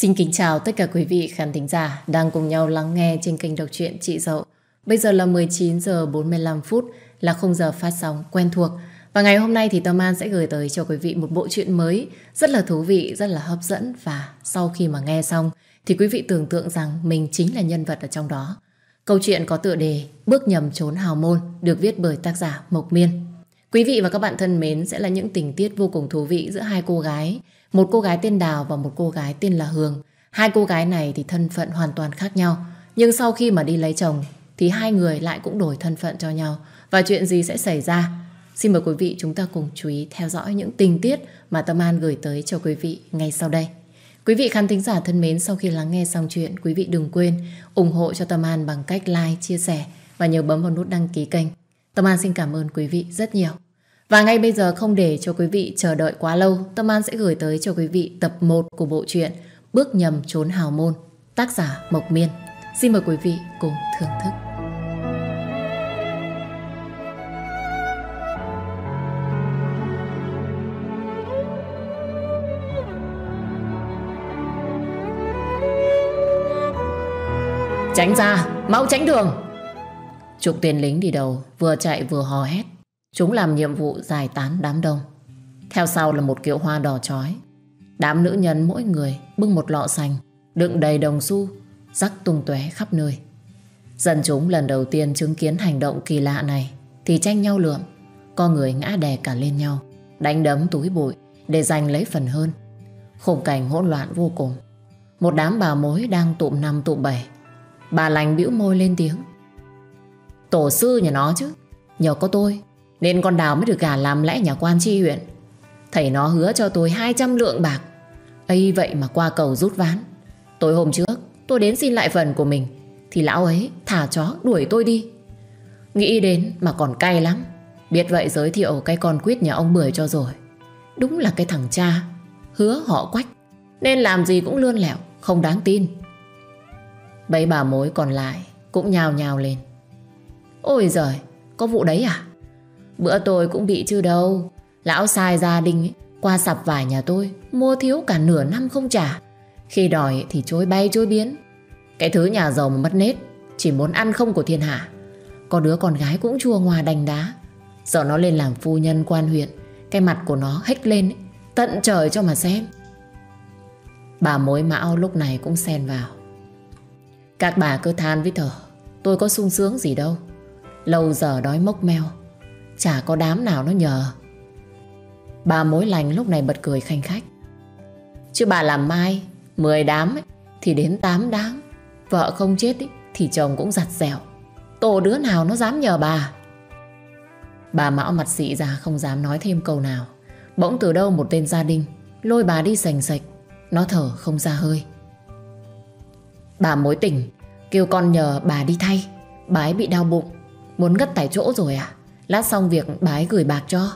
Xin kính chào tất cả quý vị khán thính giả đang cùng nhau lắng nghe trên kênh đọc truyện Chị Dậu. Bây giờ là 19 giờ 45 phút là khung giờ phát sóng quen thuộc. Và ngày hôm nay thì Tâm An sẽ gửi tới cho quý vị một bộ truyện mới rất là thú vị, rất là hấp dẫn và sau khi mà nghe xong thì quý vị tưởng tượng rằng mình chính là nhân vật ở trong đó. Câu chuyện có tựa đề Bước nhầm trốn hào môn được viết bởi tác giả Mộc Miên. Quý vị và các bạn thân mến sẽ là những tình tiết vô cùng thú vị giữa hai cô gái. Một cô gái tên Đào và một cô gái tên là Hương. Hai cô gái này thì thân phận hoàn toàn khác nhau. Nhưng sau khi mà đi lấy chồng thì hai người lại cũng đổi thân phận cho nhau. Và chuyện gì sẽ xảy ra? Xin mời quý vị chúng ta cùng chú ý theo dõi những tình tiết mà Tâm An gửi tới cho quý vị ngay sau đây. Quý vị khán thính giả thân mến, sau khi lắng nghe xong chuyện, quý vị đừng quên ủng hộ cho Tâm An bằng cách like, chia sẻ và nhớ bấm vào nút đăng ký kênh Tâm An xin cảm ơn quý vị rất nhiều. Và ngay bây giờ không để cho quý vị chờ đợi quá lâu, Tâm An sẽ gửi tới cho quý vị tập 1 của bộ truyện Bước nhầm trốn hào môn, tác giả Mộc Miên. Xin mời quý vị cùng thưởng thức. Tránh ra, mau tránh đường! Chục tiền lính đi đầu vừa chạy vừa hò hét. Chúng làm nhiệm vụ giải tán đám đông. Theo sau là một kiệu hoa đỏ chói. Đám nữ nhân mỗi người bưng một lọ sành, đựng đầy đồng xu, rắc tung tóe khắp nơi. Dân chúng lần đầu tiên chứng kiến hành động kỳ lạ này thì tranh nhau lượm, có người ngã đè cả lên nhau, đánh đấm túi bụi để giành lấy phần hơn. Khung cảnh hỗn loạn vô cùng. Một đám bà mối đang tụm năm tụm bảy. Bà lành bĩu môi lên tiếng, Tổ sư nhà nó chứ Nhờ có tôi Nên con Đào mới được gả làm lẽ nhà quan tri huyện Thầy nó hứa cho tôi 200 lượng bạc ấy vậy mà qua cầu rút ván Tối hôm trước tôi đến xin lại phần của mình Thì lão ấy thả chó đuổi tôi đi Nghĩ đến mà còn cay lắm Biết vậy giới thiệu cái con quýt nhà ông Bưởi cho rồi Đúng là cái thằng cha Hứa họ quách Nên làm gì cũng lươn lẹo Không đáng tin Bấy bà mối còn lại Cũng nhào nhào lên Ôi giời, có vụ đấy à? Bữa tôi cũng bị chứ đâu. Lão sai gia đình ấy, qua sập vải nhà tôi, mua thiếu cả nửa năm không trả. Khi đòi thì chối bay chối biến. Cái thứ nhà giàu mà mất nết, chỉ muốn ăn không của thiên hạ. Có đứa con gái cũng chua ngoa đành đá. Giờ nó lên làm phu nhân quan huyện, cái mặt của nó hếch lên, ấy, tận trời cho mà xem. Bà mối mão lúc này cũng xen vào. Các bà cứ than với thở, tôi có sung sướng gì đâu. Lâu giờ đói mốc meo Chả có đám nào nó nhờ Bà mối lành lúc này bật cười khanh khách Chứ bà làm mai mười đám ấy, thì đến tám đám Vợ không chết ấy, thì chồng cũng giặt dẻo Tổ đứa nào nó dám nhờ bà Bà mão mặt xị ra không dám nói thêm câu nào Bỗng từ đâu một tên gia đình Lôi bà đi sành sạch Nó thở không ra hơi Bà mối tỉnh Kêu con nhờ bà đi thay Bà ấy bị đau bụng Muốn ngất tại chỗ rồi à Lát xong việc bà ấy gửi bạc cho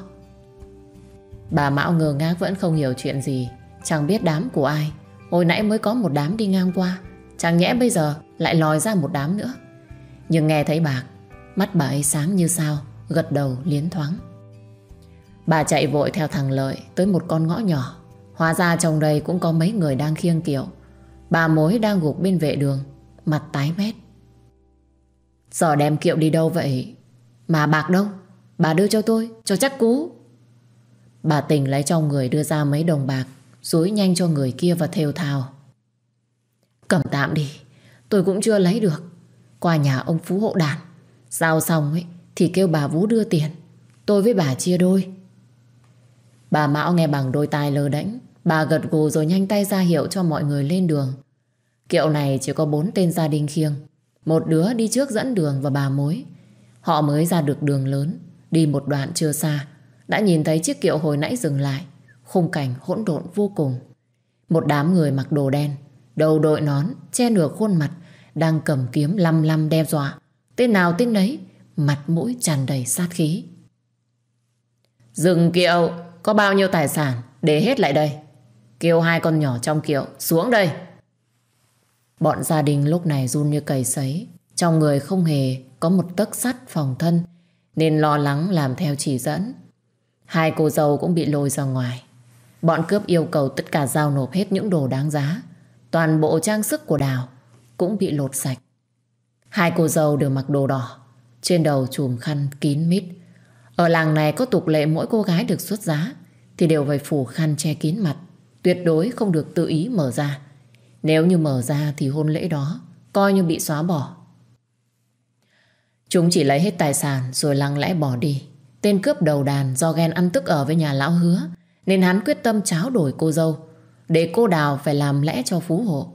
Bà Mão ngơ ngác vẫn không hiểu chuyện gì Chẳng biết đám của ai Hồi nãy mới có một đám đi ngang qua Chẳng nhẽ bây giờ lại lòi ra một đám nữa Nhưng nghe thấy bạc Mắt bà ấy sáng như sao Gật đầu liến thoáng Bà chạy vội theo thằng Lợi Tới một con ngõ nhỏ Hóa ra trong đây cũng có mấy người đang khiêng kiệu Bà mối đang gục bên vệ đường Mặt tái mét Giờ đem kiệu đi đâu vậy Mà bạc đâu Bà đưa cho tôi cho chắc cú Bà tình lấy trong người đưa ra mấy đồng bạc rối nhanh cho người kia và thều thào Cầm tạm đi Tôi cũng chưa lấy được Qua nhà ông Phú Hộ đàn. Giao xong ấy thì kêu bà Vũ đưa tiền Tôi với bà chia đôi Bà Mão nghe bằng đôi tai lơ đánh, bà gật gù rồi nhanh tay ra hiệu cho mọi người lên đường. Kiệu này chỉ có bốn tên gia đình khiêng, một đứa đi trước dẫn đường và bà mối Họ mới ra được đường lớn Đi một đoạn chưa xa Đã nhìn thấy chiếc kiệu hồi nãy dừng lại Khung cảnh hỗn độn vô cùng Một đám người mặc đồ đen Đầu đội nón, che nửa khuôn mặt Đang cầm kiếm lăm lăm đe dọa Tên nào tên đấy Mặt mũi tràn đầy sát khí Dừng kiệu Có bao nhiêu tài sản Để hết lại đây Kêu hai con nhỏ trong kiệu Xuống đây Bọn gia đình lúc này run như cầy sấy. Trong người không hề có một tấc sắt phòng thân nên lo lắng làm theo chỉ dẫn. Hai cô dâu cũng bị lôi ra ngoài. Bọn cướp yêu cầu tất cả giao nộp hết những đồ đáng giá. Toàn bộ trang sức của Đào cũng bị lột sạch. Hai cô dâu đều mặc đồ đỏ, trên đầu chùm khăn kín mít. Ở làng này có tục lệ mỗi cô gái được xuất giá thì đều phải phủ khăn che kín mặt, tuyệt đối không được tự ý mở ra. Nếu như mở ra thì hôn lễ đó coi như bị xóa bỏ. Chúng chỉ lấy hết tài sản rồi lặng lẽ bỏ đi. Tên cướp đầu đàn do ghen ăn tức ở với nhà lão hứa nên hắn quyết tâm tráo đổi cô dâu để cô đào phải làm lẽ cho phú hộ.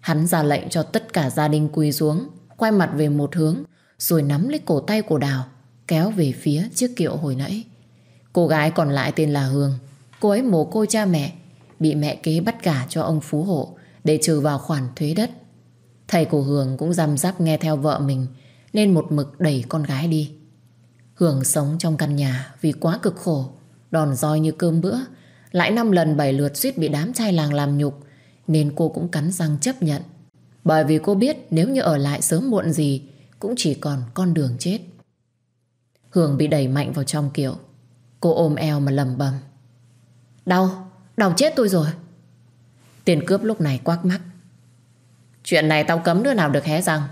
Hắn ra lệnh cho tất cả gia đình quỳ xuống quay mặt về một hướng rồi nắm lấy cổ tay của đào kéo về phía chiếc kiệu hồi nãy. Cô gái còn lại tên là Hương cô ấy mồ côi cha mẹ bị mẹ kế bắt cả cho ông phú hộ để trừ vào khoản thuế đất. Thầy của Hường cũng răm rắp nghe theo vợ mình nên một mực đẩy con gái đi. Hường sống trong căn nhà vì quá cực khổ, đòn roi như cơm bữa, lại năm lần bảy lượt suýt bị đám trai làng làm nhục nên cô cũng cắn răng chấp nhận. Bởi vì cô biết nếu như ở lại sớm muộn gì cũng chỉ còn con đường chết. Hường bị đẩy mạnh vào trong kiểu. Cô ôm eo mà lầm bầm. Đau, đau chết tôi rồi. Tiền cướp lúc này quắc mắt Chuyện này tao cấm đứa nào được hé răng.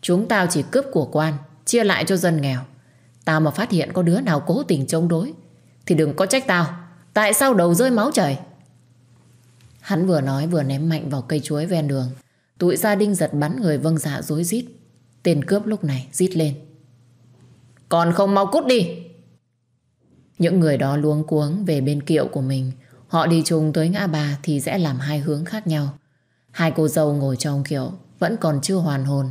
Chúng tao chỉ cướp của quan, chia lại cho dân nghèo. Tao mà phát hiện có đứa nào cố tình chống đối, thì đừng có trách tao. Tại sao đầu rơi máu chảy? Hắn vừa nói vừa ném mạnh vào cây chuối ven đường. Tụi gia đình giật bắn người vâng dạ dối rít. tiền cướp lúc này rít lên. Còn không mau cút đi! Những người đó luống cuống về bên kiệu của mình. Họ đi chung tới ngã ba thì sẽ làm hai hướng khác nhau. Hai cô dâu ngồi trong kiểu vẫn còn chưa hoàn hồn.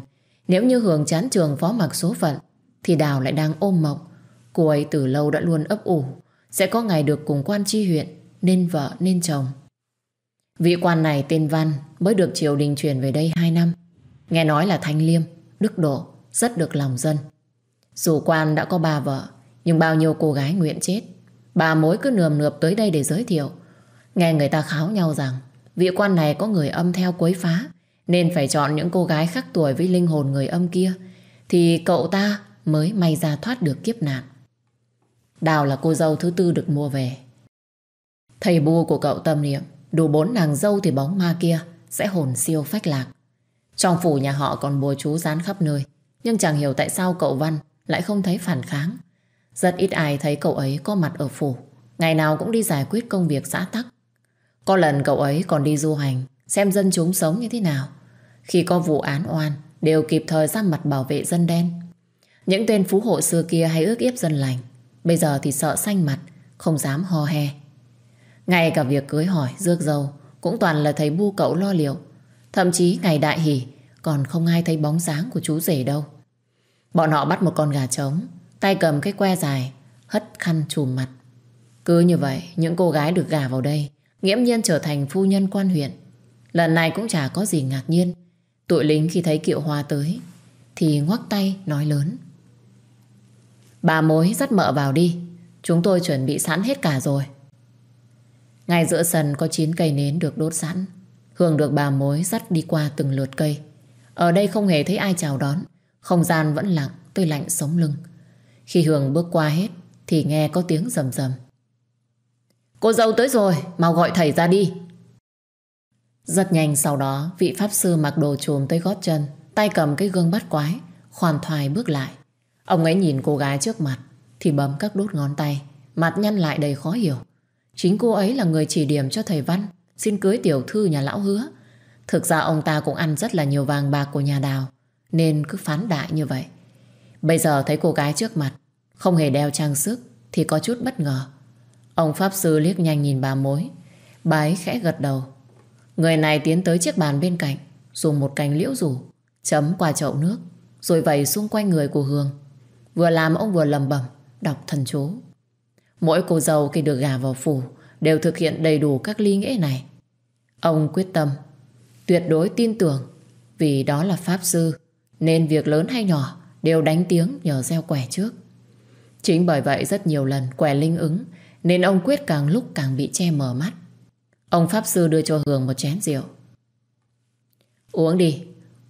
Nếu như Hường chán trường phó mặc số phận thì Đào lại đang ôm mộng. Cô ấy từ lâu đã luôn ấp ủ sẽ có ngày được cùng quan tri huyện nên vợ nên chồng. Vị quan này tên Văn mới được triều đình chuyển về đây hai năm. Nghe nói là thanh liêm, đức độ, rất được lòng dân. Dù quan đã có ba vợ nhưng bao nhiêu cô gái nguyện chết Bà mối cứ nườm nượp tới đây để giới thiệu Nghe người ta kháo nhau rằng vị quan này có người âm theo quấy phá nên phải chọn những cô gái khác tuổi với linh hồn người âm kia thì cậu ta mới may ra thoát được kiếp nạn. Đào là cô dâu thứ tư được mua về. Thầy bùa của cậu tâm niệm đủ bốn nàng dâu thì bóng ma kia sẽ hồn siêu phách lạc. Trong phủ nhà họ còn bùa chú dán khắp nơi nhưng chẳng hiểu tại sao cậu Văn lại không thấy phản kháng. Rất ít ai thấy cậu ấy có mặt ở phủ ngày nào cũng đi giải quyết công việc xã tắc có lần cậu ấy còn đi du hành Xem dân chúng sống như thế nào Khi có vụ án oan Đều kịp thời ra mặt bảo vệ dân đen Những tên phú hộ xưa kia hay ước hiếp dân lành Bây giờ thì sợ xanh mặt Không dám ho he Ngay cả việc cưới hỏi, rước dâu Cũng toàn là thấy bu cậu lo liệu Thậm chí ngày đại hỷ Còn không ai thấy bóng dáng của chú rể đâu Bọn họ bắt một con gà trống Tay cầm cái que dài Hất khăn trùm mặt Cứ như vậy những cô gái được gà vào đây nghiễm nhiên trở thành phu nhân quan huyện. Lần này cũng chả có gì ngạc nhiên. Tội lính khi thấy kiệu hoa tới, thì ngoắc tay nói lớn. Bà mối dắt mợ vào đi, chúng tôi chuẩn bị sẵn hết cả rồi. Ngay giữa sân có 9 cây nến được đốt sẵn. Hương được bà mối dắt đi qua từng lượt cây. Ở đây không hề thấy ai chào đón, không gian vẫn lặng, tôi lạnh sống lưng. Khi Hương bước qua hết, thì nghe có tiếng rầm rầm. Cô dâu tới rồi, mau gọi thầy ra đi. Rất nhanh sau đó, vị pháp sư mặc đồ trùm tới gót chân, tay cầm cái gương bắt quái, khoan thoải bước lại. Ông ấy nhìn cô gái trước mặt, thì bấm các đốt ngón tay, mặt nhăn lại đầy khó hiểu. Chính cô ấy là người chỉ điểm cho thầy Văn, xin cưới tiểu thư nhà lão hứa. Thực ra ông ta cũng ăn rất là nhiều vàng bạc của nhà đào, nên cứ phán đại như vậy. Bây giờ thấy cô gái trước mặt, không hề đeo trang sức, thì có chút bất ngờ. Ông Pháp Sư liếc nhanh nhìn bà mối. Bà ấy khẽ gật đầu. Người này tiến tới chiếc bàn bên cạnh, dùng một cành liễu rủ, chấm qua chậu nước, rồi vẩy xung quanh người của Hương. Vừa làm ông vừa lầm bẩm đọc thần chú. Mỗi cô dâu khi được gà vào phủ đều thực hiện đầy đủ các ly nghĩa này. Ông quyết tâm, tuyệt đối tin tưởng, vì đó là Pháp Sư, nên việc lớn hay nhỏ đều đánh tiếng nhờ gieo quẻ trước. Chính bởi vậy rất nhiều lần quẻ linh ứng nên ông Quyết càng lúc càng bị che mờ mắt Ông Pháp Sư đưa cho Hường một chén rượu Uống đi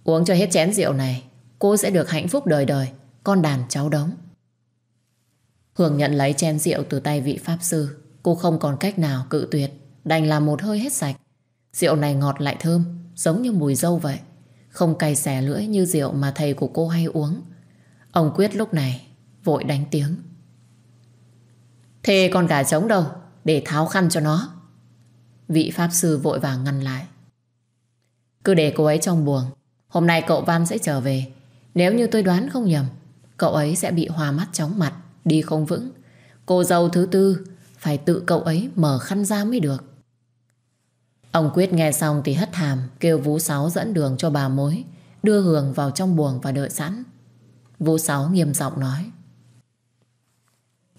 Uống cho hết chén rượu này Cô sẽ được hạnh phúc đời đời Con đàn cháu đống Hường nhận lấy chén rượu từ tay vị Pháp Sư Cô không còn cách nào cự tuyệt Đành làm một hơi hết sạch Rượu này ngọt lại thơm Giống như mùi dâu vậy Không cay xẻ lưỡi như rượu mà thầy của cô hay uống Ông Quyết lúc này vội đánh tiếng Thế con gà trống đâu Để tháo khăn cho nó Vị Pháp Sư vội vàng ngăn lại Cứ để cô ấy trong buồng Hôm nay cậu Vam sẽ trở về Nếu như tôi đoán không nhầm Cậu ấy sẽ bị hòa mắt chóng mặt Đi không vững Cô dâu thứ tư Phải tự cậu ấy mở khăn ra mới được Ông Quyết nghe xong thì hất hàm Kêu Vũ Sáu dẫn đường cho bà mối Đưa Hường vào trong buồng và đợi sẵn Vũ Sáu nghiêm giọng nói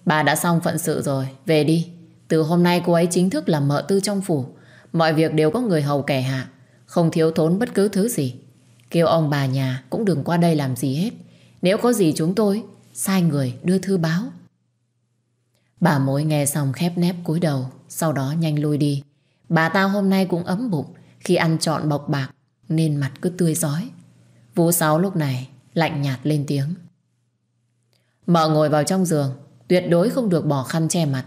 Bà đã xong phận sự rồi, về đi. Từ hôm nay cô ấy chính thức là mợ tư trong phủ. Mọi việc đều có người hầu kẻ hạ, không thiếu thốn bất cứ thứ gì. Kêu ông bà nhà cũng đừng qua đây làm gì hết. Nếu có gì chúng tôi, sai người đưa thư báo. Bà mối nghe xong khép nép cúi đầu, sau đó nhanh lui đi. Bà ta hôm nay cũng ấm bụng khi ăn trọn bọc bạc, nên mặt cứ tươi giói. Vũ Sáu lúc này lạnh nhạt lên tiếng. Mợ ngồi vào trong giường, Tuyệt đối không được bỏ khăn che mặt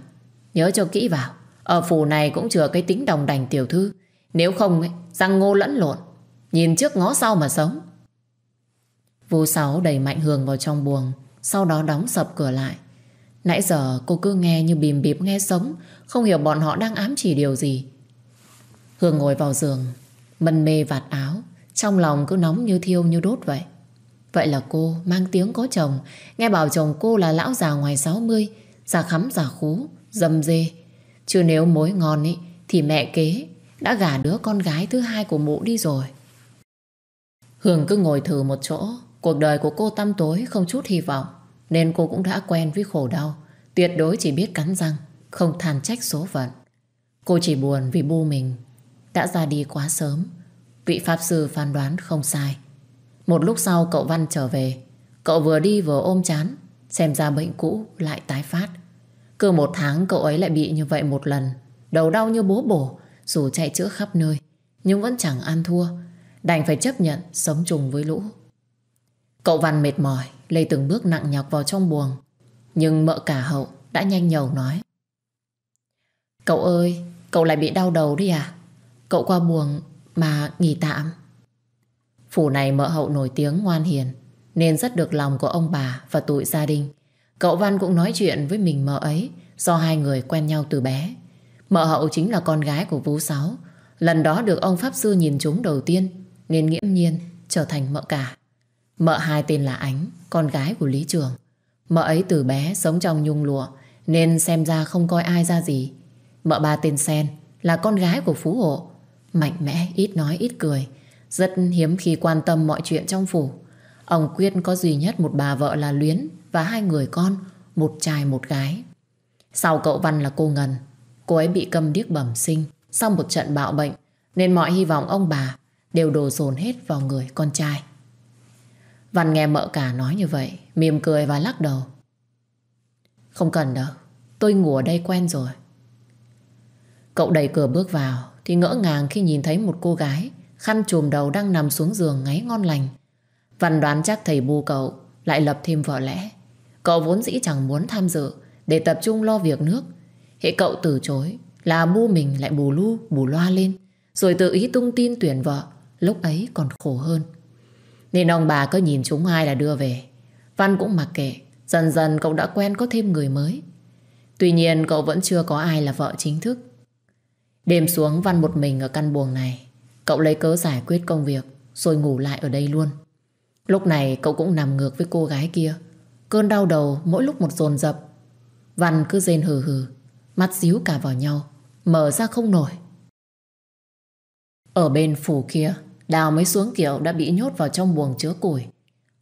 Nhớ cho kỹ vào Ở phủ này cũng chừa cái tính đồng đành tiểu thư Nếu không ấy, răng ngô lẫn lộn Nhìn trước ngó sau mà sống Vô Sáu đẩy mạnh Hường vào trong buồng Sau đó đóng sập cửa lại Nãy giờ cô cứ nghe như bìm bịp nghe sống Không hiểu bọn họ đang ám chỉ điều gì Hương ngồi vào giường Mân mê vạt áo Trong lòng cứ nóng như thiêu như đốt vậy Vậy là cô mang tiếng có chồng Nghe bảo chồng cô là lão già ngoài 60 Già khắm già khú Dâm dê Chứ nếu mối ngon ý, thì mẹ kế Đã gả đứa con gái thứ hai của mụ đi rồi hường cứ ngồi thử một chỗ Cuộc đời của cô tăm tối không chút hy vọng Nên cô cũng đã quen với khổ đau Tuyệt đối chỉ biết cắn răng Không than trách số phận Cô chỉ buồn vì bu mình Đã ra đi quá sớm Vị Pháp Sư phán đoán không sai một lúc sau cậu Văn trở về Cậu vừa đi vừa ôm chán Xem ra bệnh cũ lại tái phát Cứ một tháng cậu ấy lại bị như vậy một lần Đầu đau như bố bổ Dù chạy chữa khắp nơi Nhưng vẫn chẳng ăn thua Đành phải chấp nhận sống chung với lũ Cậu Văn mệt mỏi Lê từng bước nặng nhọc vào trong buồng Nhưng mợ cả hậu đã nhanh nhầu nói Cậu ơi Cậu lại bị đau đầu đi à Cậu qua buồng mà nghỉ tạm Phủ này mợ hậu nổi tiếng ngoan hiền Nên rất được lòng của ông bà và tụi gia đình Cậu Văn cũng nói chuyện với mình mợ ấy Do hai người quen nhau từ bé Mợ hậu chính là con gái của Vũ Sáu Lần đó được ông Pháp Sư nhìn chúng đầu tiên Nên nghiễm nhiên trở thành mợ cả Mợ hai tên là Ánh Con gái của Lý Trường Mợ ấy từ bé sống trong nhung lụa Nên xem ra không coi ai ra gì Mợ ba tên Sen Là con gái của Phú Hộ Mạnh mẽ, ít nói, ít cười rất hiếm khi quan tâm mọi chuyện trong phủ Ông Quyết có duy nhất một bà vợ là Luyến Và hai người con Một trai một gái Sau cậu Văn là cô Ngân Cô ấy bị câm điếc bẩm sinh Sau một trận bạo bệnh Nên mọi hy vọng ông bà Đều đổ dồn hết vào người con trai Văn nghe mợ cả nói như vậy mỉm cười và lắc đầu Không cần đâu Tôi ngủ ở đây quen rồi Cậu đẩy cửa bước vào Thì ngỡ ngàng khi nhìn thấy một cô gái khăn trùm đầu đang nằm xuống giường ngáy ngon lành. Văn đoán chắc thầy bu cậu lại lập thêm vợ lẽ. Cậu vốn dĩ chẳng muốn tham dự để tập trung lo việc nước. Hệ cậu từ chối là bu mình lại bù lu, bù loa lên. Rồi tự ý tung tin tuyển vợ, lúc ấy còn khổ hơn. Nên ông bà cứ nhìn chúng ai là đưa về. Văn cũng mặc kệ, dần dần cậu đã quen có thêm người mới. Tuy nhiên cậu vẫn chưa có ai là vợ chính thức. Đêm xuống Văn một mình ở căn buồng này Cậu lấy cớ giải quyết công việc Rồi ngủ lại ở đây luôn Lúc này cậu cũng nằm ngược với cô gái kia Cơn đau đầu mỗi lúc một dồn dập Văn cứ rên hừ hừ Mắt díu cả vào nhau Mở ra không nổi Ở bên phủ kia Đào mới xuống kiểu đã bị nhốt vào trong buồng chứa củi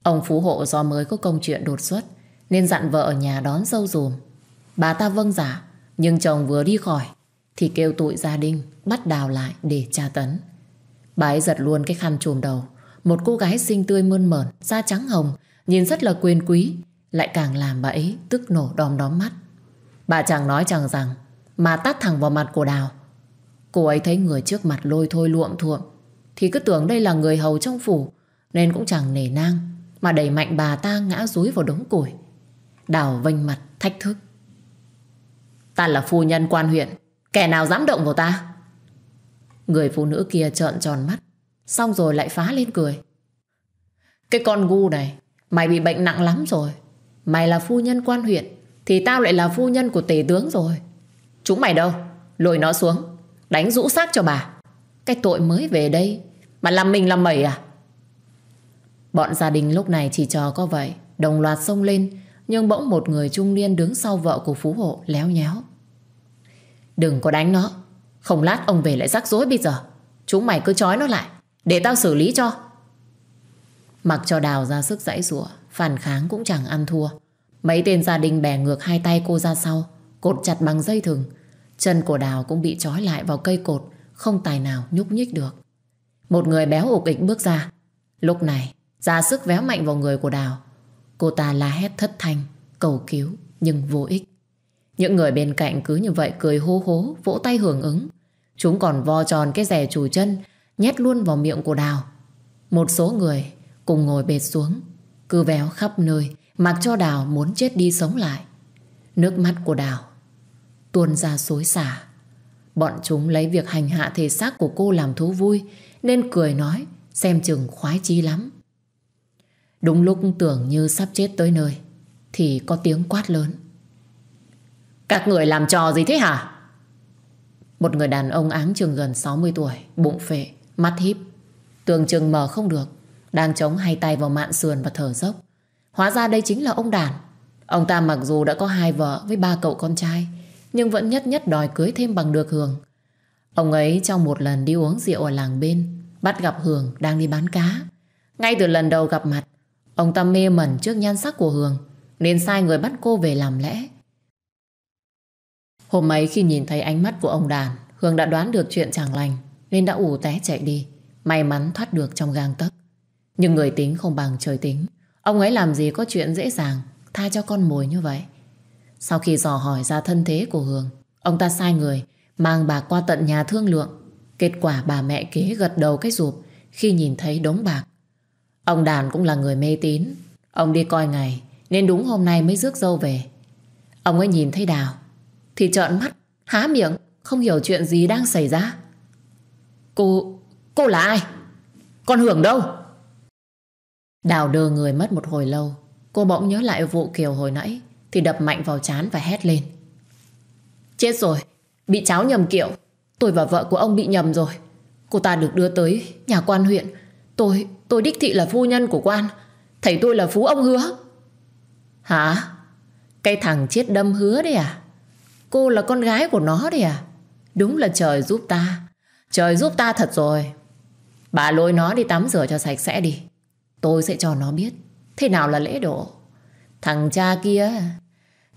Ông phú hộ do mới có công chuyện đột xuất Nên dặn vợ ở nhà đón dâu dùm Bà ta vâng giả dạ, Nhưng chồng vừa đi khỏi Thì kêu tụi gia đình Bắt đào lại để tra tấn Bà ấy giật luôn cái khăn trùm đầu Một cô gái xinh tươi mơn mởn Da trắng hồng Nhìn rất là quyền quý Lại càng làm bà ấy tức nổ đom đóm mắt Bà chàng nói chẳng rằng Mà tát thẳng vào mặt của Đào Cô ấy thấy người trước mặt lôi thôi luộm thuộm Thì cứ tưởng đây là người hầu trong phủ Nên cũng chẳng nể nang Mà đẩy mạnh bà ta ngã rúi vào đống củi Đào vênh mặt thách thức Ta là phu nhân quan huyện Kẻ nào dám động vào ta Người phụ nữ kia trợn tròn mắt Xong rồi lại phá lên cười Cái con ngu này Mày bị bệnh nặng lắm rồi Mày là phu nhân quan huyện Thì tao lại là phu nhân của tể tướng rồi Chúng mày đâu Lôi nó xuống Đánh rũ xác cho bà Cái tội mới về đây Mà làm mình làm mẩy à Bọn gia đình lúc này chỉ trò có vậy Đồng loạt xông lên Nhưng bỗng một người trung niên đứng sau vợ của Phú Hộ léo nhéo Đừng có đánh nó không lát ông về lại rắc rối bây giờ Chúng mày cứ trói nó lại Để tao xử lý cho Mặc cho Đào ra sức giãy giụa Phản kháng cũng chẳng ăn thua Mấy tên gia đình bè ngược hai tay cô ra sau Cột chặt bằng dây thừng Chân của Đào cũng bị trói lại vào cây cột Không tài nào nhúc nhích được Một người béo ục ịch bước ra Lúc này ra sức véo mạnh vào người của Đào Cô ta la hét thất thanh Cầu cứu nhưng vô ích Những người bên cạnh cứ như vậy cười hô hố Vỗ tay hưởng ứng Chúng còn vo tròn cái rẻ chủ chân Nhét luôn vào miệng của Đào Một số người cùng ngồi bệt xuống Cứ véo khắp nơi Mặc cho Đào muốn chết đi sống lại Nước mắt của Đào Tuôn ra xối xả Bọn chúng lấy việc hành hạ thể xác của cô làm thú vui Nên cười nói Xem chừng khoái chí lắm Đúng lúc tưởng như sắp chết tới nơi Thì có tiếng quát lớn Các người làm trò gì thế hả một người đàn ông áng trường gần 60 tuổi, bụng phệ, mắt híp, tường trường mở không được, đang chống hai tay vào mạn sườn và thở dốc. Hóa ra đây chính là ông đàn. Ông ta mặc dù đã có hai vợ với ba cậu con trai, nhưng vẫn nhất nhất đòi cưới thêm bằng được Hường. Ông ấy trong một lần đi uống rượu ở làng bên, bắt gặp Hường đang đi bán cá. Ngay từ lần đầu gặp mặt, ông ta mê mẩn trước nhan sắc của Hường, nên sai người bắt cô về làm lẽ. Hôm ấy khi nhìn thấy ánh mắt của ông đàn Hương đã đoán được chuyện chẳng lành Nên đã ủ té chạy đi May mắn thoát được trong gang tấc Nhưng người tính không bằng trời tính Ông ấy làm gì có chuyện dễ dàng Tha cho con mồi như vậy Sau khi dò hỏi ra thân thế của Hương Ông ta sai người Mang bà qua tận nhà thương lượng Kết quả bà mẹ kế gật đầu cái rụp Khi nhìn thấy đống bạc Ông đàn cũng là người mê tín Ông đi coi ngày Nên đúng hôm nay mới rước dâu về Ông ấy nhìn thấy Đào thì trợn mắt, há miệng, không hiểu chuyện gì đang xảy ra. Cô, cô là ai? Con Hưởng đâu? Đào đờ người mất một hồi lâu, cô bỗng nhớ lại vụ Kiều hồi nãy thì đập mạnh vào chán và hét lên. Chết rồi, bị cháu nhầm kiệu, tôi và vợ của ông bị nhầm rồi. Cô ta được đưa tới nhà quan huyện, tôi, tôi đích thị là phu nhân của quan, thầy tôi là phú ông hứa. Hả? Cái thằng chết đâm hứa đấy à? Cô là con gái của nó đấy à? Đúng là trời giúp ta. Trời giúp ta thật rồi. Bà lôi nó đi tắm rửa cho sạch sẽ đi. Tôi sẽ cho nó biết thế nào là lễ độ. Thằng cha kia,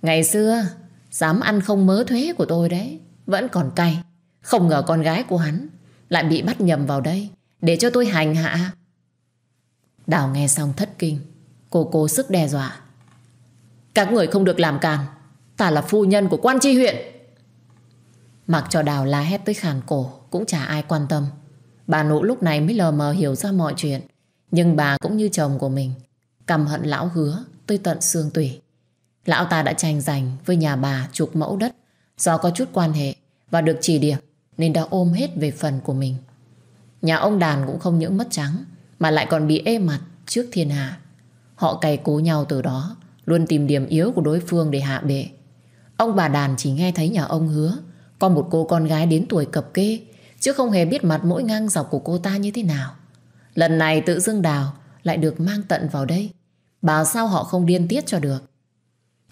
ngày xưa dám ăn không mớ thuế của tôi đấy. Vẫn còn cay. Không ngờ con gái của hắn lại bị bắt nhầm vào đây để cho tôi hành hạ. Đào nghe xong thất kinh. Cô cố sức đe dọa. Các người không được làm càng. Giả là phu nhân của quan tri huyện Mặc cho đào la hét tới khàn cổ Cũng chả ai quan tâm Bà nụ lúc này mới lờ mờ hiểu ra mọi chuyện Nhưng bà cũng như chồng của mình Cầm hận lão hứa tới tận xương tủy Lão ta đã tranh giành với nhà bà chục mẫu đất Do có chút quan hệ và được chỉ điểm Nên đã ôm hết về phần của mình Nhà ông đàn cũng không những mất trắng Mà lại còn bị ê mặt trước thiên hạ Họ cày cố nhau từ đó Luôn tìm điểm yếu của đối phương để hạ bệ Ông bà đàn chỉ nghe thấy nhà ông hứa Có một cô con gái đến tuổi cập kê Chứ không hề biết mặt mỗi ngang dọc của cô ta như thế nào Lần này tự dưng đào Lại được mang tận vào đây Bảo sao họ không điên tiết cho được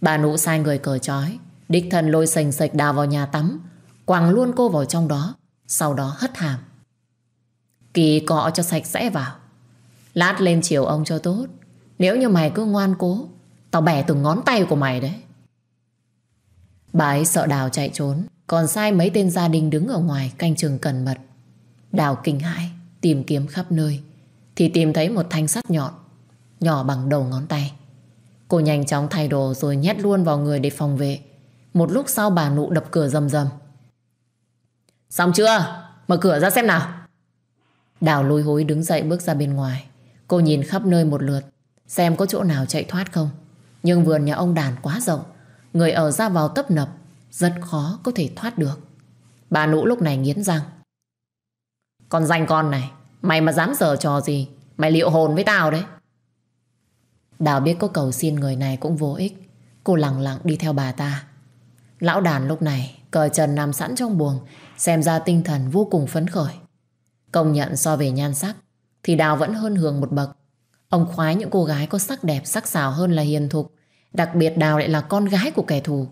Bà nụ sai người cởi trói Đích thần lôi sành sạch đào vào nhà tắm Quàng luôn cô vào trong đó Sau đó hất hàm Kỳ cọ cho sạch sẽ vào Lát lên chiều ông cho tốt Nếu như mày cứ ngoan cố Tao bẻ từng ngón tay của mày đấy Bà ấy sợ Đào chạy trốn Còn sai mấy tên gia đình đứng ở ngoài Canh chừng cẩn mật Đào kinh hãi Tìm kiếm khắp nơi Thì tìm thấy một thanh sắt nhọn Nhỏ bằng đầu ngón tay Cô nhanh chóng thay đồ rồi nhét luôn vào người để phòng vệ Một lúc sau bà nụ đập cửa rầm rầm Xong chưa? Mở cửa ra xem nào Đào lôi hối đứng dậy bước ra bên ngoài Cô nhìn khắp nơi một lượt Xem có chỗ nào chạy thoát không Nhưng vườn nhà ông đàn quá rộng Người ở ra vào tấp nập Rất khó có thể thoát được Bà nũ lúc này nghiến răng Con danh con này Mày mà dám giở trò gì Mày liệu hồn với tao đấy Đào biết có cầu xin người này cũng vô ích Cô lẳng lặng đi theo bà ta Lão đàn lúc này Cởi trần nằm sẵn trong buồng Xem ra tinh thần vô cùng phấn khởi Công nhận so về nhan sắc Thì Đào vẫn hơn Hường một bậc Ông khoái những cô gái có sắc đẹp sắc sảo hơn là hiền thục Đặc biệt Đào lại là con gái của kẻ thù.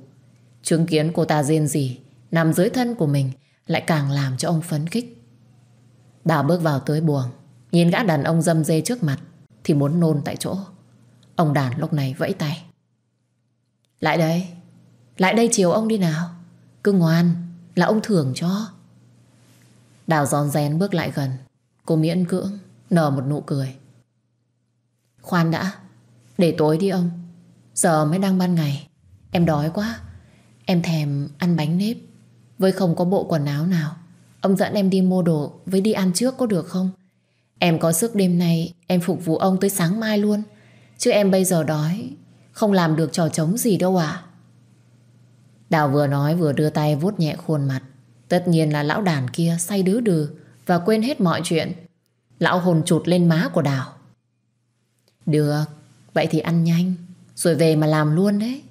Chứng kiến cô ta riêng gì, nằm dưới thân của mình lại càng làm cho ông phấn khích. Đào bước vào tới buồng, nhìn gã đàn ông dâm dê trước mặt thì muốn nôn tại chỗ. Ông đàn lúc này vẫy tay. Lại đây, lại đây chiều ông đi nào. Cứ ngoan, là ông thưởng cho. Đào giòn rén bước lại gần. Cô miễn cưỡng, nở một nụ cười. Khoan đã, để tối đi ông. Giờ mới đang ban ngày Em đói quá Em thèm ăn bánh nếp Với không có bộ quần áo nào Ông dẫn em đi mua đồ với đi ăn trước có được không Em có sức đêm nay Em phục vụ ông tới sáng mai luôn Chứ em bây giờ đói Không làm được trò trống gì đâu à Đào vừa nói vừa đưa tay vuốt nhẹ khuôn mặt Tất nhiên là lão đàn kia say đứ đừ Và quên hết mọi chuyện Lão hồn chụt lên má của Đào Được Vậy thì ăn nhanh rồi về mà làm luôn đấy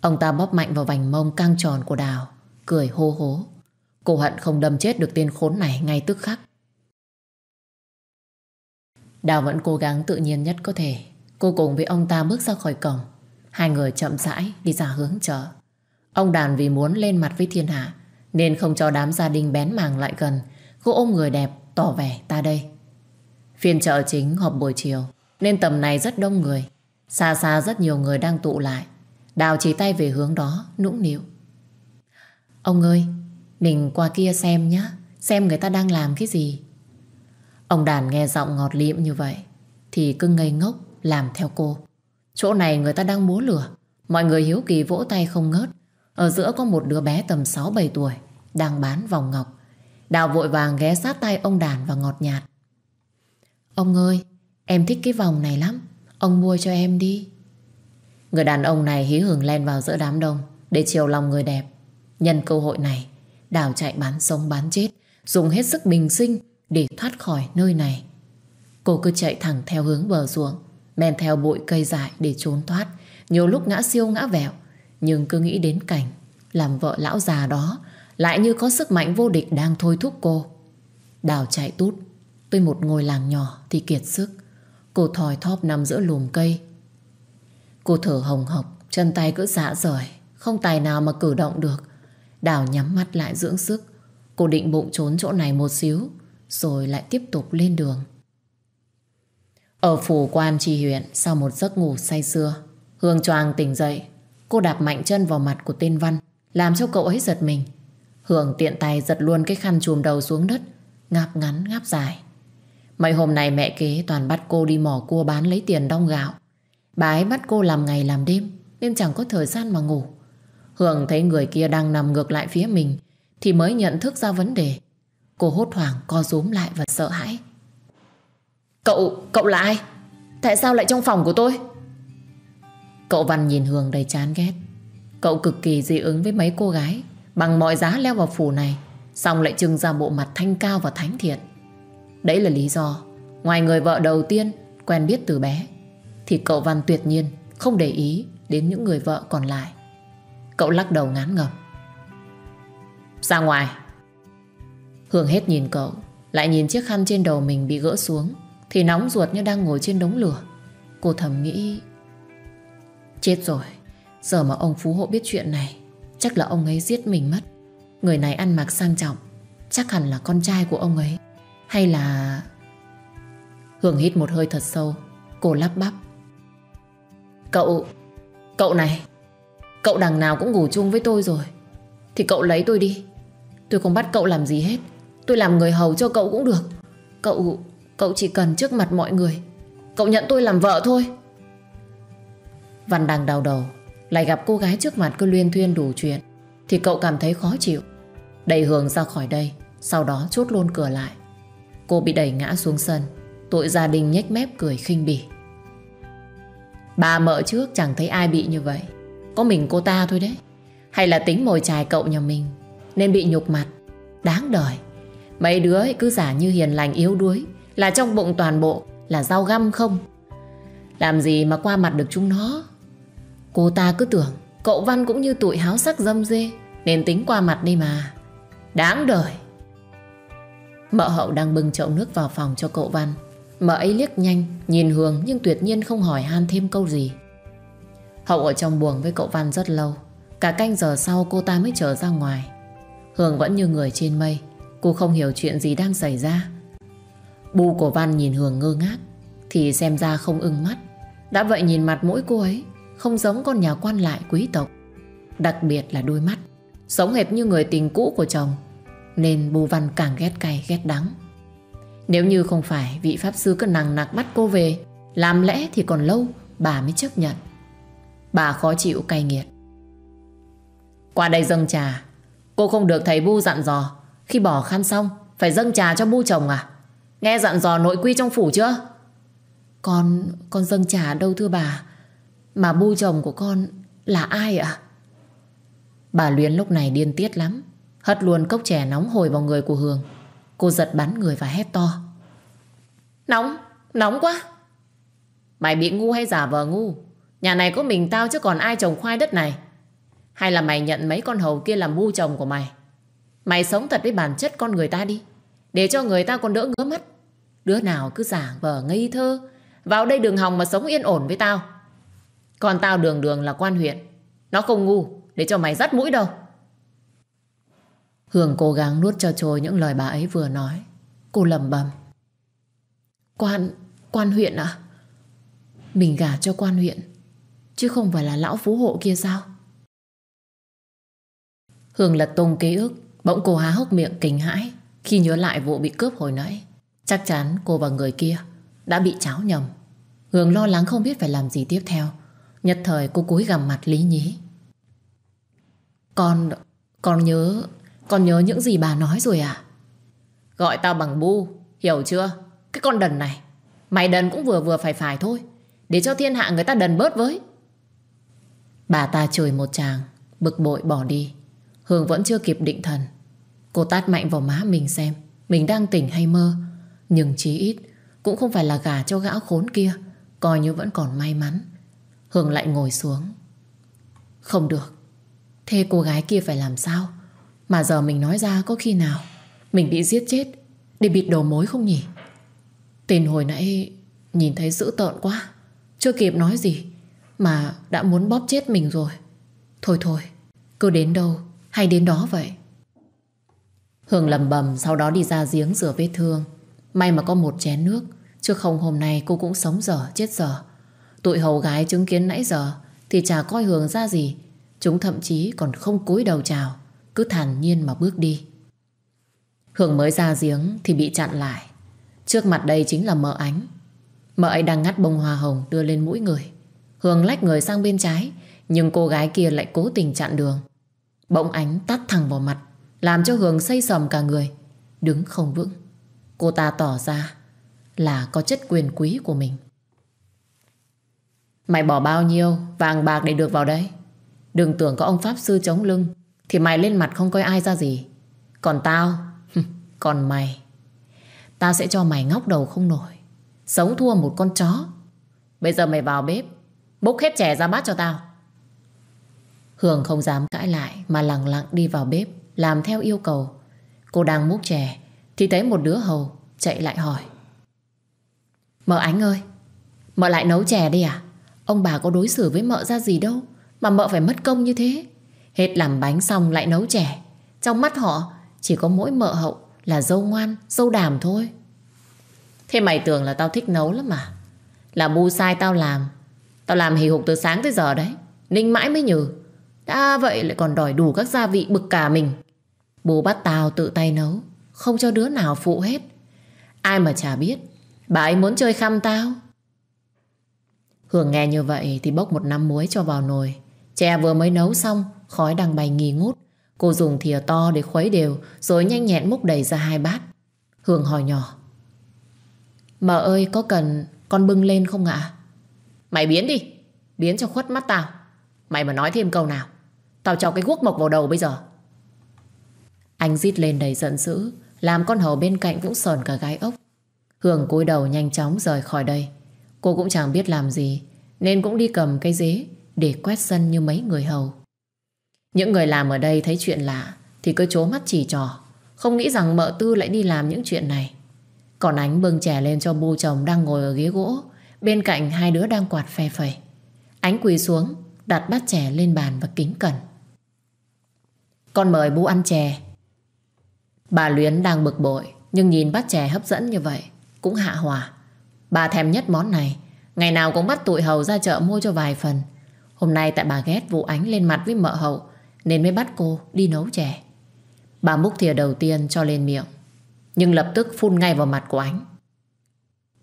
Ông ta bóp mạnh vào vành mông căng tròn của Đào Cười hô hố Cô hận không đâm chết được tên khốn này ngay tức khắc Đào vẫn cố gắng tự nhiên nhất có thể Cô cùng với ông ta bước ra khỏi cổng Hai người chậm rãi đi ra hướng chợ Ông đàn vì muốn lên mặt với thiên hạ Nên không cho đám gia đình bén màng lại gần Cô ôm người đẹp tỏ vẻ ta đây Phiên chợ chính họp buổi chiều Nên tầm này rất đông người Xa xa rất nhiều người đang tụ lại Đào chỉ tay về hướng đó Nũng nịu Ông ơi Mình qua kia xem nhé Xem người ta đang làm cái gì Ông đàn nghe giọng ngọt lịm như vậy Thì cứ ngây ngốc làm theo cô Chỗ này người ta đang múa lửa Mọi người hiếu kỳ vỗ tay không ngớt Ở giữa có một đứa bé tầm 6-7 tuổi Đang bán vòng ngọc Đào vội vàng ghé sát tay ông đàn và ngọt nhạt Ông ơi Em thích cái vòng này lắm Ông mua cho em đi Người đàn ông này hí hưởng len vào giữa đám đông Để chiều lòng người đẹp Nhân cơ hội này Đào chạy bán sống bán chết Dùng hết sức bình sinh để thoát khỏi nơi này Cô cứ chạy thẳng theo hướng bờ ruộng Men theo bụi cây dại để trốn thoát Nhiều lúc ngã siêu ngã vẹo Nhưng cứ nghĩ đến cảnh Làm vợ lão già đó Lại như có sức mạnh vô địch đang thôi thúc cô Đào chạy tút Tới một ngôi làng nhỏ thì kiệt sức Cô thòi thóp nằm giữa lùm cây Cô thở hồng hộc Chân tay cứ dạ rời Không tài nào mà cử động được Đào nhắm mắt lại dưỡng sức Cô định bụng trốn chỗ này một xíu Rồi lại tiếp tục lên đường Ở phủ quan tri huyện Sau một giấc ngủ say sưa Hương choàng tỉnh dậy Cô đạp mạnh chân vào mặt của tên Văn Làm cho cậu ấy giật mình Hương tiện tay giật luôn cái khăn chùm đầu xuống đất Ngáp ngắn ngáp dài Mấy hôm nay mẹ kế toàn bắt cô đi mò cua bán lấy tiền đong gạo. Bà ấy bắt cô làm ngày làm đêm, nên chẳng có thời gian mà ngủ. Hường thấy người kia đang nằm ngược lại phía mình, thì mới nhận thức ra vấn đề. Cô hốt hoảng co rúm lại và sợ hãi. Cậu, cậu là ai? Tại sao lại trong phòng của tôi? Cậu Văn nhìn Hường đầy chán ghét. Cậu cực kỳ dị ứng với mấy cô gái, bằng mọi giá leo vào phủ này, xong lại trưng ra bộ mặt thanh cao và thánh thiện. Đấy là lý do Ngoài người vợ đầu tiên quen biết từ bé Thì cậu Văn tuyệt nhiên Không để ý đến những người vợ còn lại Cậu lắc đầu ngán ngẩm Ra ngoài Hương hết nhìn cậu Lại nhìn chiếc khăn trên đầu mình bị gỡ xuống Thì nóng ruột như đang ngồi trên đống lửa Cô thầm nghĩ Chết rồi Giờ mà ông Phú Hộ biết chuyện này Chắc là ông ấy giết mình mất Người này ăn mặc sang trọng Chắc hẳn là con trai của ông ấy hay là... Hương hít một hơi thật sâu Cô lắp bắp Cậu... Cậu này Cậu đằng nào cũng ngủ chung với tôi rồi Thì cậu lấy tôi đi Tôi không bắt cậu làm gì hết Tôi làm người hầu cho cậu cũng được Cậu... Cậu chỉ cần trước mặt mọi người Cậu nhận tôi làm vợ thôi Văn đang đau đầu Lại gặp cô gái trước mặt cứ luyên thuyên đủ chuyện Thì cậu cảm thấy khó chịu Đẩy Hương ra khỏi đây Sau đó chốt luôn cửa lại Cô bị đẩy ngã xuống sân Tội gia đình nhếch mép cười khinh bỉ Bà mợ trước chẳng thấy ai bị như vậy Có mình cô ta thôi đấy Hay là tính mồi chài cậu nhà mình Nên bị nhục mặt Đáng đời Mấy đứa ấy cứ giả như hiền lành yếu đuối Là trong bụng toàn bộ Là rau găm không Làm gì mà qua mặt được chúng nó Cô ta cứ tưởng Cậu Văn cũng như tụi háo sắc dâm dê Nên tính qua mặt đi mà Đáng đời Mợ hậu đang bưng chậu nước vào phòng cho cậu Văn Mợ ấy liếc nhanh Nhìn Hương nhưng tuyệt nhiên không hỏi han thêm câu gì Hậu ở trong buồng với cậu Văn rất lâu Cả canh giờ sau cô ta mới trở ra ngoài Hương vẫn như người trên mây Cô không hiểu chuyện gì đang xảy ra Bu của Văn nhìn Hương ngơ ngác Thì xem ra không ưng mắt Đã vậy nhìn mặt mũi cô ấy Không giống con nhà quan lại quý tộc Đặc biệt là đôi mắt Sống hệt như người tình cũ của chồng nên Bù Văn càng ghét cay ghét đắng Nếu như không phải vị Pháp Sư cứ nặng nặc bắt cô về Làm lẽ thì còn lâu bà mới chấp nhận Bà khó chịu cay nghiệt Qua đây dâng trà Cô không được thầy Bu dặn dò Khi bỏ khăn xong Phải dâng trà cho Bu chồng à Nghe dặn dò nội quy trong phủ chưa Con, con dâng trà đâu thưa bà Mà Bu chồng của con là ai ạ Bà Luyến lúc này điên tiết lắm Hất luôn cốc chè nóng hồi vào người của Hường Cô giật bắn người và hét to Nóng, nóng quá Mày bị ngu hay giả vờ ngu Nhà này có mình tao chứ còn ai trồng khoai đất này Hay là mày nhận mấy con hầu kia làm bu chồng của mày Mày sống thật với bản chất con người ta đi Để cho người ta còn đỡ ngứa mắt Đứa nào cứ giả vờ ngây thơ Vào đây đường hòng mà sống yên ổn với tao Còn tao đường đường là quan huyện Nó không ngu để cho mày dắt mũi đâu Hương cố gắng nuốt cho trôi những lời bà ấy vừa nói. Cô lầm bầm. Quan, quan huyện à? Mình gả cho quan huyện, chứ không phải là lão phú hộ kia sao? Hương lật tung ký ức, bỗng cô há hốc miệng kinh hãi khi nhớ lại vụ bị cướp hồi nãy. Chắc chắn cô và người kia đã bị cháo nhầm. Hương lo lắng không biết phải làm gì tiếp theo. Nhất thời cô cúi gằm mặt lý nhí. Con, con nhớ con nhớ những gì bà nói rồi à? Gọi tao bằng bu, hiểu chưa? Cái con đần này, mày đần cũng vừa vừa phải phải thôi, để cho thiên hạ người ta đần bớt với. Bà ta chửi một chàng, bực bội bỏ đi. Hương vẫn chưa kịp định thần. Cô tát mạnh vào má mình xem, mình đang tỉnh hay mơ. Nhưng chí ít, cũng không phải là gà cho gã khốn kia, coi như vẫn còn may mắn. Hương lại ngồi xuống. Không được, thế cô gái kia phải làm sao? Mà giờ mình nói ra có khi nào Mình bị giết chết Để bịt đầu mối không nhỉ Tên hồi nãy nhìn thấy dữ tợn quá Chưa kịp nói gì Mà đã muốn bóp chết mình rồi Thôi thôi Cứ đến đâu hay đến đó vậy Hương lầm bầm Sau đó đi ra giếng rửa vết thương May mà có một chén nước Chứ không hôm nay cô cũng sống dở chết dở Tụi hầu gái chứng kiến nãy giờ Thì chả coi Hương ra gì Chúng thậm chí còn không cúi đầu chào cứ thản nhiên mà bước đi. Hưởng mới ra giếng thì bị chặn lại. Trước mặt đây chính là mợ ánh. Mợ ấy đang ngắt bông hoa hồng đưa lên mũi người. Hương lách người sang bên trái, nhưng cô gái kia lại cố tình chặn đường. Bỗng ánh tắt thẳng vào mặt, làm cho Hương xây sầm cả người. Đứng không vững. Cô ta tỏ ra là có chất quyền quý của mình. Mày bỏ bao nhiêu vàng bạc để được vào đây? Đừng tưởng có ông Pháp Sư chống lưng thì mày lên mặt không coi ai ra gì Còn tao Còn mày Tao sẽ cho mày ngóc đầu không nổi Sống thua một con chó Bây giờ mày vào bếp Bốc hết chè ra bát cho tao Hường không dám cãi lại Mà lặng lặng đi vào bếp Làm theo yêu cầu Cô đang múc chè Thì thấy một đứa hầu chạy lại hỏi Mợ Ánh ơi Mợ lại nấu chè đi à Ông bà có đối xử với mợ ra gì đâu Mà mợ phải mất công như thế Hết làm bánh xong lại nấu chè Trong mắt họ chỉ có mỗi mợ hậu Là dâu ngoan, dâu đàm thôi Thế mày tưởng là tao thích nấu lắm mà Là bu sai tao làm Tao làm hì hục từ sáng tới giờ đấy Ninh mãi mới nhừ Đã vậy lại còn đòi đủ các gia vị bực cả mình Bố bắt tao tự tay nấu Không cho đứa nào phụ hết Ai mà chả biết Bà ấy muốn chơi khăm tao Hưởng nghe như vậy thì bốc một nắm muối cho vào nồi Chè vừa mới nấu xong khói đang bay nghi ngút. Cô dùng thìa to để khuấy đều rồi nhanh nhẹn múc đầy ra hai bát. Hương hỏi nhỏ. Mợ ơi, có cần con bưng lên không ạ? Mày biến đi, biến cho khuất mắt tao. Mày mà nói thêm câu nào, tao cho cái guốc mộc vào đầu bây giờ. Anh rít lên đầy giận dữ, làm con hầu bên cạnh cũng sờn cả gái ốc. Hương cúi đầu nhanh chóng rời khỏi đây. Cô cũng chẳng biết làm gì, nên cũng đi cầm cái dế để quét sân như mấy người hầu. Những người làm ở đây thấy chuyện lạ thì cứ chố mắt chỉ trò. Không nghĩ rằng mợ tư lại đi làm những chuyện này. Còn ánh bưng chè lên cho bu chồng đang ngồi ở ghế gỗ. Bên cạnh hai đứa đang quạt phe phẩy. Ánh quỳ xuống, đặt bát chè lên bàn và kính cẩn. Con mời bu ăn chè. Bà Luyến đang bực bội, nhưng nhìn bát chè hấp dẫn như vậy, cũng hạ hòa. Bà thèm nhất món này, ngày nào cũng bắt tụi hầu ra chợ mua cho vài phần. Hôm nay tại bà ghét vụ ánh lên mặt với mợ hậu, nên mới bắt cô đi nấu chè Bà múc thìa đầu tiên cho lên miệng Nhưng lập tức phun ngay vào mặt của anh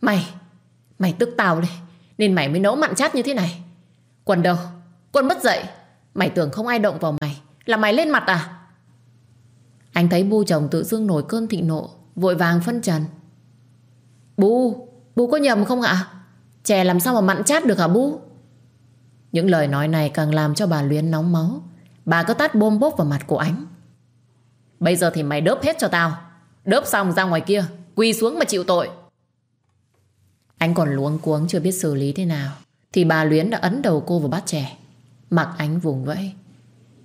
Mày Mày tức tao đi Nên mày mới nấu mặn chát như thế này Quần đâu Quần mất dậy Mày tưởng không ai động vào mày Là mày lên mặt à Anh thấy bu chồng tự dưng nổi cơn thịnh nộ Vội vàng phân trần Bu Bu có nhầm không ạ Chè làm sao mà mặn chát được hả Bu Những lời nói này càng làm cho bà Luyến nóng máu Bà cứ tát bôm bốp vào mặt của Ánh Bây giờ thì mày đớp hết cho tao Đớp xong ra ngoài kia Quỳ xuống mà chịu tội Anh còn luống cuống chưa biết xử lý thế nào Thì bà Luyến đã ấn đầu cô vào bát trẻ Mặc ánh vùng vẫy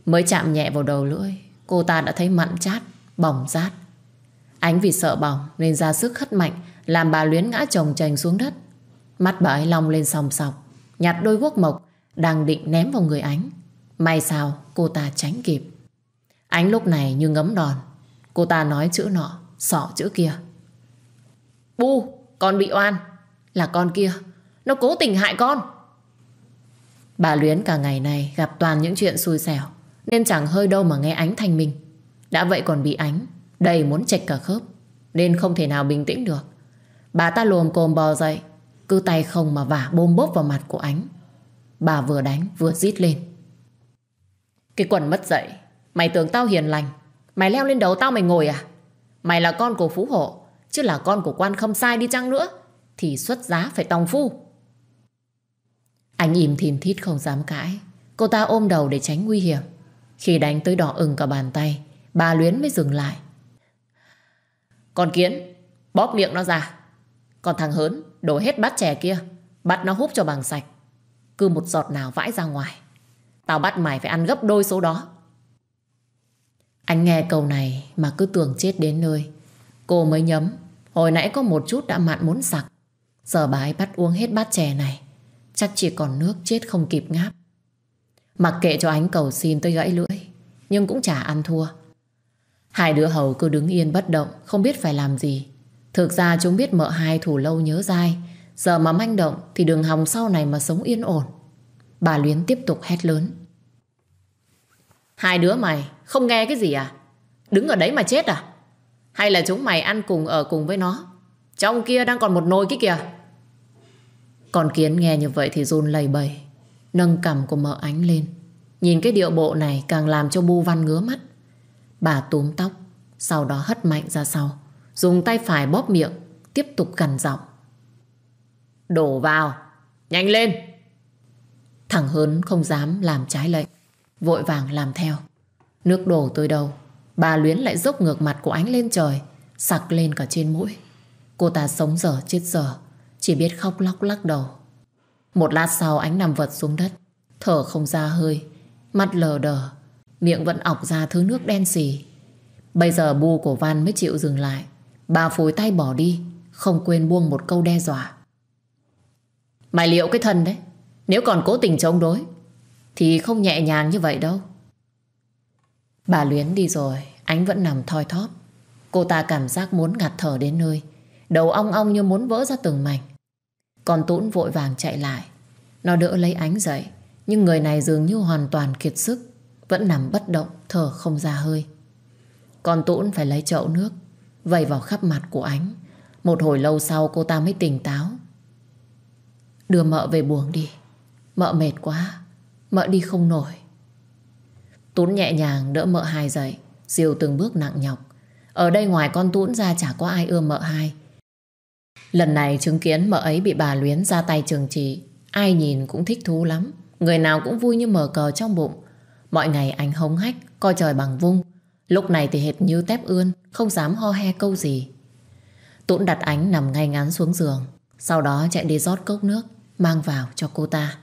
Mới chạm nhẹ vào đầu lưỡi Cô ta đã thấy mặn chát, bỏng rát Ánh vì sợ bỏng Nên ra sức hất mạnh Làm bà Luyến ngã chồng chành xuống đất Mắt bà ấy long lên sòng sọc Nhặt đôi guốc mộc Đang định ném vào người ánh May sao cô ta tránh kịp. Ánh lúc này như ngấm đòn. Cô ta nói chữ nọ, sọ chữ kia. Bu, con bị oan. Là con kia. Nó cố tình hại con. Bà Luyến cả ngày này gặp toàn những chuyện xui xẻo. Nên chẳng hơi đâu mà nghe ánh thành minh Đã vậy còn bị ánh. Đầy muốn chạch cả khớp. Nên không thể nào bình tĩnh được. Bà ta luồm cồm bò dậy. Cứ tay không mà vả bôm bốp vào mặt của ánh. Bà vừa đánh vừa rít lên. Cái quần mất dậy Mày tưởng tao hiền lành Mày leo lên đầu tao mày ngồi à Mày là con của phú hộ Chứ là con của quan không sai đi chăng nữa Thì xuất giá phải tòng phu Anh im thìn thít không dám cãi Cô ta ôm đầu để tránh nguy hiểm Khi đánh tới đỏ ửng cả bàn tay Bà Luyến mới dừng lại Con kiến Bóp miệng nó ra Còn thằng hớn đổ hết bát chè kia Bắt nó húp cho bằng sạch Cứ một giọt nào vãi ra ngoài Tao bắt mày phải ăn gấp đôi số đó Anh nghe câu này Mà cứ tưởng chết đến nơi Cô mới nhấm Hồi nãy có một chút đã mặn muốn sặc Giờ bà ấy bắt uống hết bát chè này Chắc chỉ còn nước chết không kịp ngáp Mặc kệ cho anh cầu xin tôi gãy lưỡi Nhưng cũng chả ăn thua Hai đứa hầu cứ đứng yên bất động Không biết phải làm gì Thực ra chúng biết mợ hai thủ lâu nhớ dai Giờ mà manh động Thì đường hòng sau này mà sống yên ổn Bà Luyến tiếp tục hét lớn Hai đứa mày Không nghe cái gì à Đứng ở đấy mà chết à Hay là chúng mày ăn cùng ở cùng với nó Trong kia đang còn một nồi kia kìa Còn Kiến nghe như vậy thì run lầy bầy Nâng cằm của mợ ánh lên Nhìn cái điệu bộ này càng làm cho Bu Văn ngứa mắt Bà túm tóc Sau đó hất mạnh ra sau Dùng tay phải bóp miệng Tiếp tục gằn giọng Đổ vào Nhanh lên Thằng Hớn không dám làm trái lệnh Vội vàng làm theo Nước đổ tôi đầu Bà Luyến lại dốc ngược mặt của ánh lên trời Sặc lên cả trên mũi Cô ta sống dở chết dở Chỉ biết khóc lóc lắc đầu Một lát sau ánh nằm vật xuống đất Thở không ra hơi Mắt lờ đờ Miệng vẫn ọc ra thứ nước đen xì Bây giờ bu của Văn mới chịu dừng lại Bà phối tay bỏ đi Không quên buông một câu đe dọa Mày liệu cái thần đấy nếu còn cố tình chống đối Thì không nhẹ nhàng như vậy đâu Bà Luyến đi rồi Ánh vẫn nằm thoi thóp Cô ta cảm giác muốn ngạt thở đến nơi Đầu ong ong như muốn vỡ ra từng mảnh Còn Tũn vội vàng chạy lại Nó đỡ lấy ánh dậy Nhưng người này dường như hoàn toàn kiệt sức Vẫn nằm bất động Thở không ra hơi Còn Tũn phải lấy chậu nước Vẩy vào khắp mặt của ánh Một hồi lâu sau cô ta mới tỉnh táo Đưa mợ về buồng đi Mợ mệt quá Mợ đi không nổi Tún nhẹ nhàng đỡ mợ hai dậy Diều từng bước nặng nhọc Ở đây ngoài con Tún ra chả có ai ưa mợ hai Lần này chứng kiến mợ ấy bị bà Luyến ra tay trường trị Ai nhìn cũng thích thú lắm Người nào cũng vui như mở cờ trong bụng Mọi ngày anh hống hách Coi trời bằng vung Lúc này thì hệt như tép ươn Không dám ho he câu gì Tũng đặt ánh nằm ngay ngắn xuống giường Sau đó chạy đi rót cốc nước Mang vào cho cô ta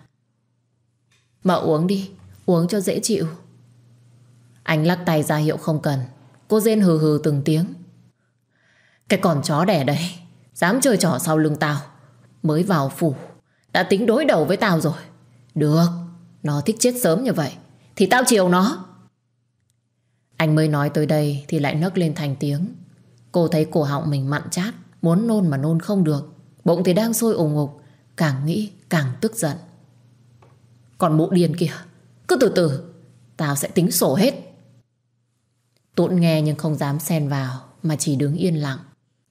mà uống đi Uống cho dễ chịu Anh lắc tay ra hiệu không cần Cô rên hừ hừ từng tiếng Cái con chó đẻ đấy Dám chơi trò sau lưng tao Mới vào phủ Đã tính đối đầu với tao rồi Được Nó thích chết sớm như vậy Thì tao chiều nó Anh mới nói tới đây Thì lại nấc lên thành tiếng Cô thấy cổ họng mình mặn chát Muốn nôn mà nôn không được Bụng thì đang sôi ủng ngục Càng nghĩ càng tức giận còn mụ điền kia Cứ từ từ Tao sẽ tính sổ hết tuấn nghe nhưng không dám xen vào Mà chỉ đứng yên lặng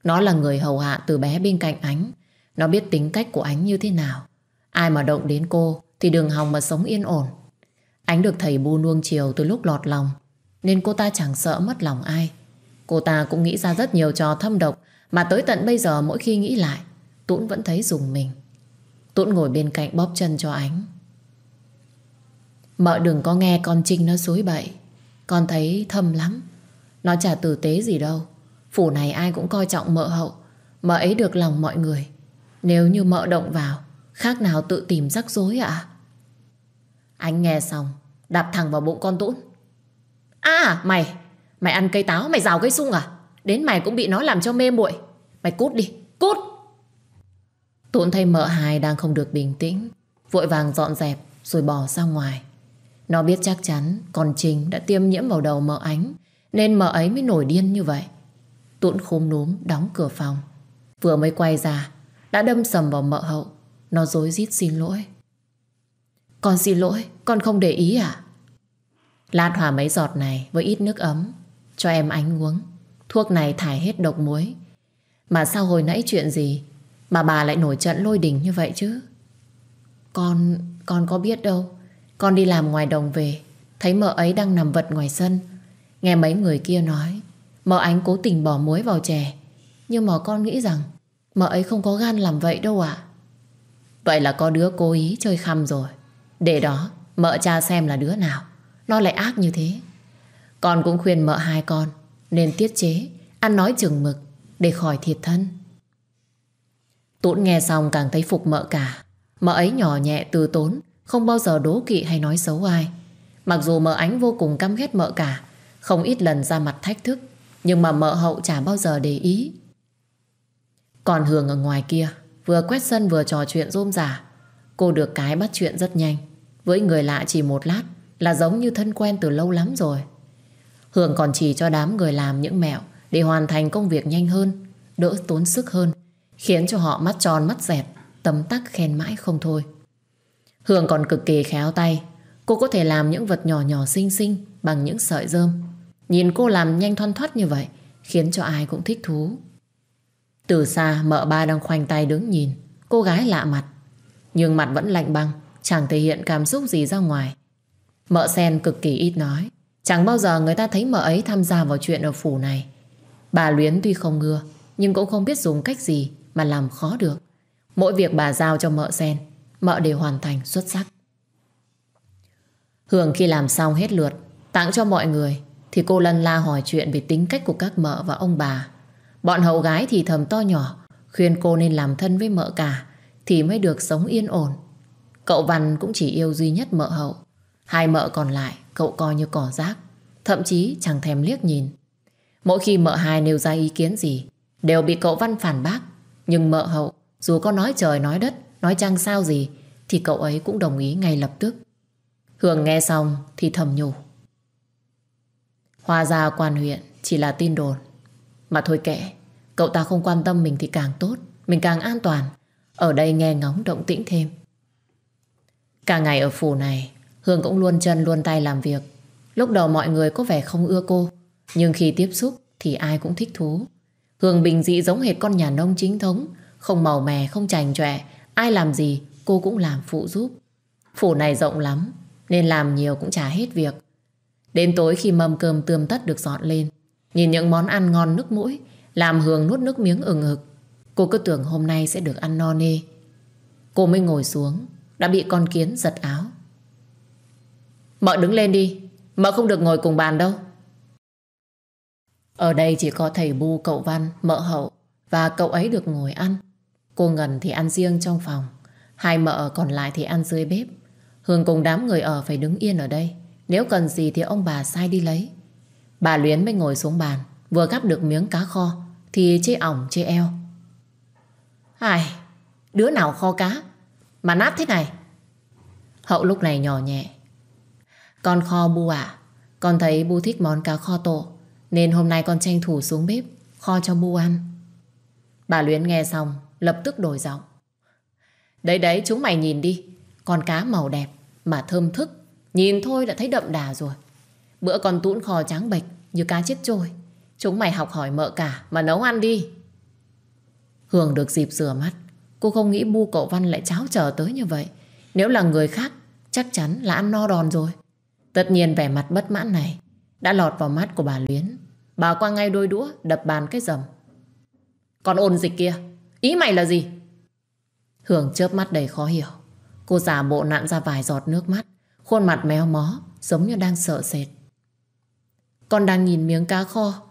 Nó là người hầu hạ từ bé bên cạnh ánh Nó biết tính cách của ánh như thế nào Ai mà động đến cô Thì đừng hòng mà sống yên ổn Ánh được thầy Bu nuông chiều từ lúc lọt lòng Nên cô ta chẳng sợ mất lòng ai Cô ta cũng nghĩ ra rất nhiều trò thâm độc Mà tới tận bây giờ mỗi khi nghĩ lại tuấn vẫn thấy dùng mình tuấn ngồi bên cạnh bóp chân cho ánh Mợ đừng có nghe con Trinh nó dối bậy Con thấy thâm lắm Nó chả tử tế gì đâu Phủ này ai cũng coi trọng mợ hậu Mợ ấy được lòng mọi người Nếu như mợ động vào Khác nào tự tìm rắc rối ạ Anh nghe xong Đạp thẳng vào bụng con Tũng À mày Mày ăn cây táo mày rào cây sung à Đến mày cũng bị nó làm cho mê muội Mày cút đi cút Tũng thấy mợ hai đang không được bình tĩnh Vội vàng dọn dẹp rồi bỏ ra ngoài nó biết chắc chắn con Trình đã tiêm nhiễm vào đầu mợ ánh nên mợ ấy mới nổi điên như vậy. Tuấn khôn núm đóng cửa phòng. Vừa mới quay ra đã đâm sầm vào mợ hậu. Nó dối rít xin lỗi. Con xin lỗi, con không để ý à? Lát hòa mấy giọt này với ít nước ấm cho em ánh uống. Thuốc này thải hết độc muối. Mà sao hồi nãy chuyện gì mà bà lại nổi trận lôi đình như vậy chứ? Con, con có biết đâu. Con đi làm ngoài đồng về Thấy mợ ấy đang nằm vật ngoài sân Nghe mấy người kia nói Mợ ánh cố tình bỏ muối vào chè Nhưng mà con nghĩ rằng Mợ ấy không có gan làm vậy đâu ạ Vậy là có đứa cố ý chơi khăm rồi Để đó mợ cha xem là đứa nào Nó lại ác như thế Con cũng khuyên mợ hai con Nên tiết chế Ăn nói chừng mực Để khỏi thiệt thân tốn nghe xong càng thấy phục mợ cả Mợ ấy nhỏ nhẹ từ tốn không bao giờ đố kỵ hay nói xấu ai Mặc dù mợ ánh vô cùng căm ghét mợ cả Không ít lần ra mặt thách thức Nhưng mà mợ hậu chả bao giờ để ý Còn Hường ở ngoài kia Vừa quét sân vừa trò chuyện rôm rả Cô được cái bắt chuyện rất nhanh Với người lạ chỉ một lát Là giống như thân quen từ lâu lắm rồi Hường còn chỉ cho đám người làm những mẹo Để hoàn thành công việc nhanh hơn Đỡ tốn sức hơn Khiến cho họ mắt tròn mắt dẹt Tấm tắc khen mãi không thôi Hương còn cực kỳ khéo tay Cô có thể làm những vật nhỏ nhỏ xinh xinh Bằng những sợi rơm Nhìn cô làm nhanh thoăn thoắt như vậy Khiến cho ai cũng thích thú Từ xa mợ ba đang khoanh tay đứng nhìn Cô gái lạ mặt Nhưng mặt vẫn lạnh băng Chẳng thể hiện cảm xúc gì ra ngoài Mợ sen cực kỳ ít nói Chẳng bao giờ người ta thấy mợ ấy tham gia vào chuyện ở phủ này Bà Luyến tuy không ngưa Nhưng cũng không biết dùng cách gì Mà làm khó được Mỗi việc bà giao cho mợ sen mợ đều hoàn thành xuất sắc. Hường khi làm xong hết lượt, tặng cho mọi người, thì cô lân la hỏi chuyện về tính cách của các mợ và ông bà. Bọn hậu gái thì thầm to nhỏ, khuyên cô nên làm thân với mợ cả, thì mới được sống yên ổn. Cậu Văn cũng chỉ yêu duy nhất mợ hậu. Hai mợ còn lại, cậu coi như cỏ rác, thậm chí chẳng thèm liếc nhìn. Mỗi khi mợ hai nêu ra ý kiến gì, đều bị cậu Văn phản bác. Nhưng mợ hậu, dù có nói trời nói đất, Nói chăng sao gì Thì cậu ấy cũng đồng ý ngay lập tức Hường nghe xong thì thầm nhủ Hòa ra quan huyện chỉ là tin đồn Mà thôi kệ Cậu ta không quan tâm mình thì càng tốt Mình càng an toàn Ở đây nghe ngóng động tĩnh thêm Cả ngày ở phủ này Hương cũng luôn chân luôn tay làm việc Lúc đầu mọi người có vẻ không ưa cô Nhưng khi tiếp xúc thì ai cũng thích thú Hương bình dị giống hệt con nhà nông chính thống Không màu mè, không chành chọe Ai làm gì cô cũng làm phụ giúp. Phủ này rộng lắm nên làm nhiều cũng chả hết việc. Đến tối khi mâm cơm tươm tất được dọn lên, nhìn những món ăn ngon nước mũi, làm Hường nuốt nước miếng ừng ực. Cô cứ tưởng hôm nay sẽ được ăn no nê. Cô mới ngồi xuống, đã bị con kiến giật áo. Mợ đứng lên đi, mợ không được ngồi cùng bàn đâu. Ở đây chỉ có thầy Bu, cậu Văn, mợ hậu và cậu ấy được ngồi ăn. Cô Ngân thì ăn riêng trong phòng Hai mợ còn lại thì ăn dưới bếp Hương cùng đám người ở phải đứng yên ở đây Nếu cần gì thì ông bà sai đi lấy Bà Luyến mới ngồi xuống bàn Vừa gắp được miếng cá kho Thì chê ỏng chê eo Ai Đứa nào kho cá Mà nát thế này Hậu lúc này nhỏ nhẹ Con kho bu ạ Con thấy bu thích món cá kho tổ Nên hôm nay con tranh thủ xuống bếp Kho cho bu ăn Bà Luyến nghe xong lập tức đổi giọng. Đấy đấy chúng mày nhìn đi, con cá màu đẹp mà thơm thức, nhìn thôi đã thấy đậm đà rồi. Bữa con tũn kho trắng bệch như cá chết trôi, chúng mày học hỏi mợ cả mà nấu ăn đi. Hường được dịp rửa mắt, cô không nghĩ bu cậu Văn lại cháo chờ tới như vậy. Nếu là người khác, chắc chắn là ăn no đòn rồi. Tất nhiên vẻ mặt bất mãn này đã lọt vào mắt của bà Luyến. Bà qua ngay đôi đũa đập bàn cái rầm. Con ôn dịch kia, Ý mày là gì? Hưởng chớp mắt đầy khó hiểu. Cô giả bộ nặn ra vài giọt nước mắt. Khuôn mặt méo mó, giống như đang sợ sệt. Con đang nhìn miếng cá kho.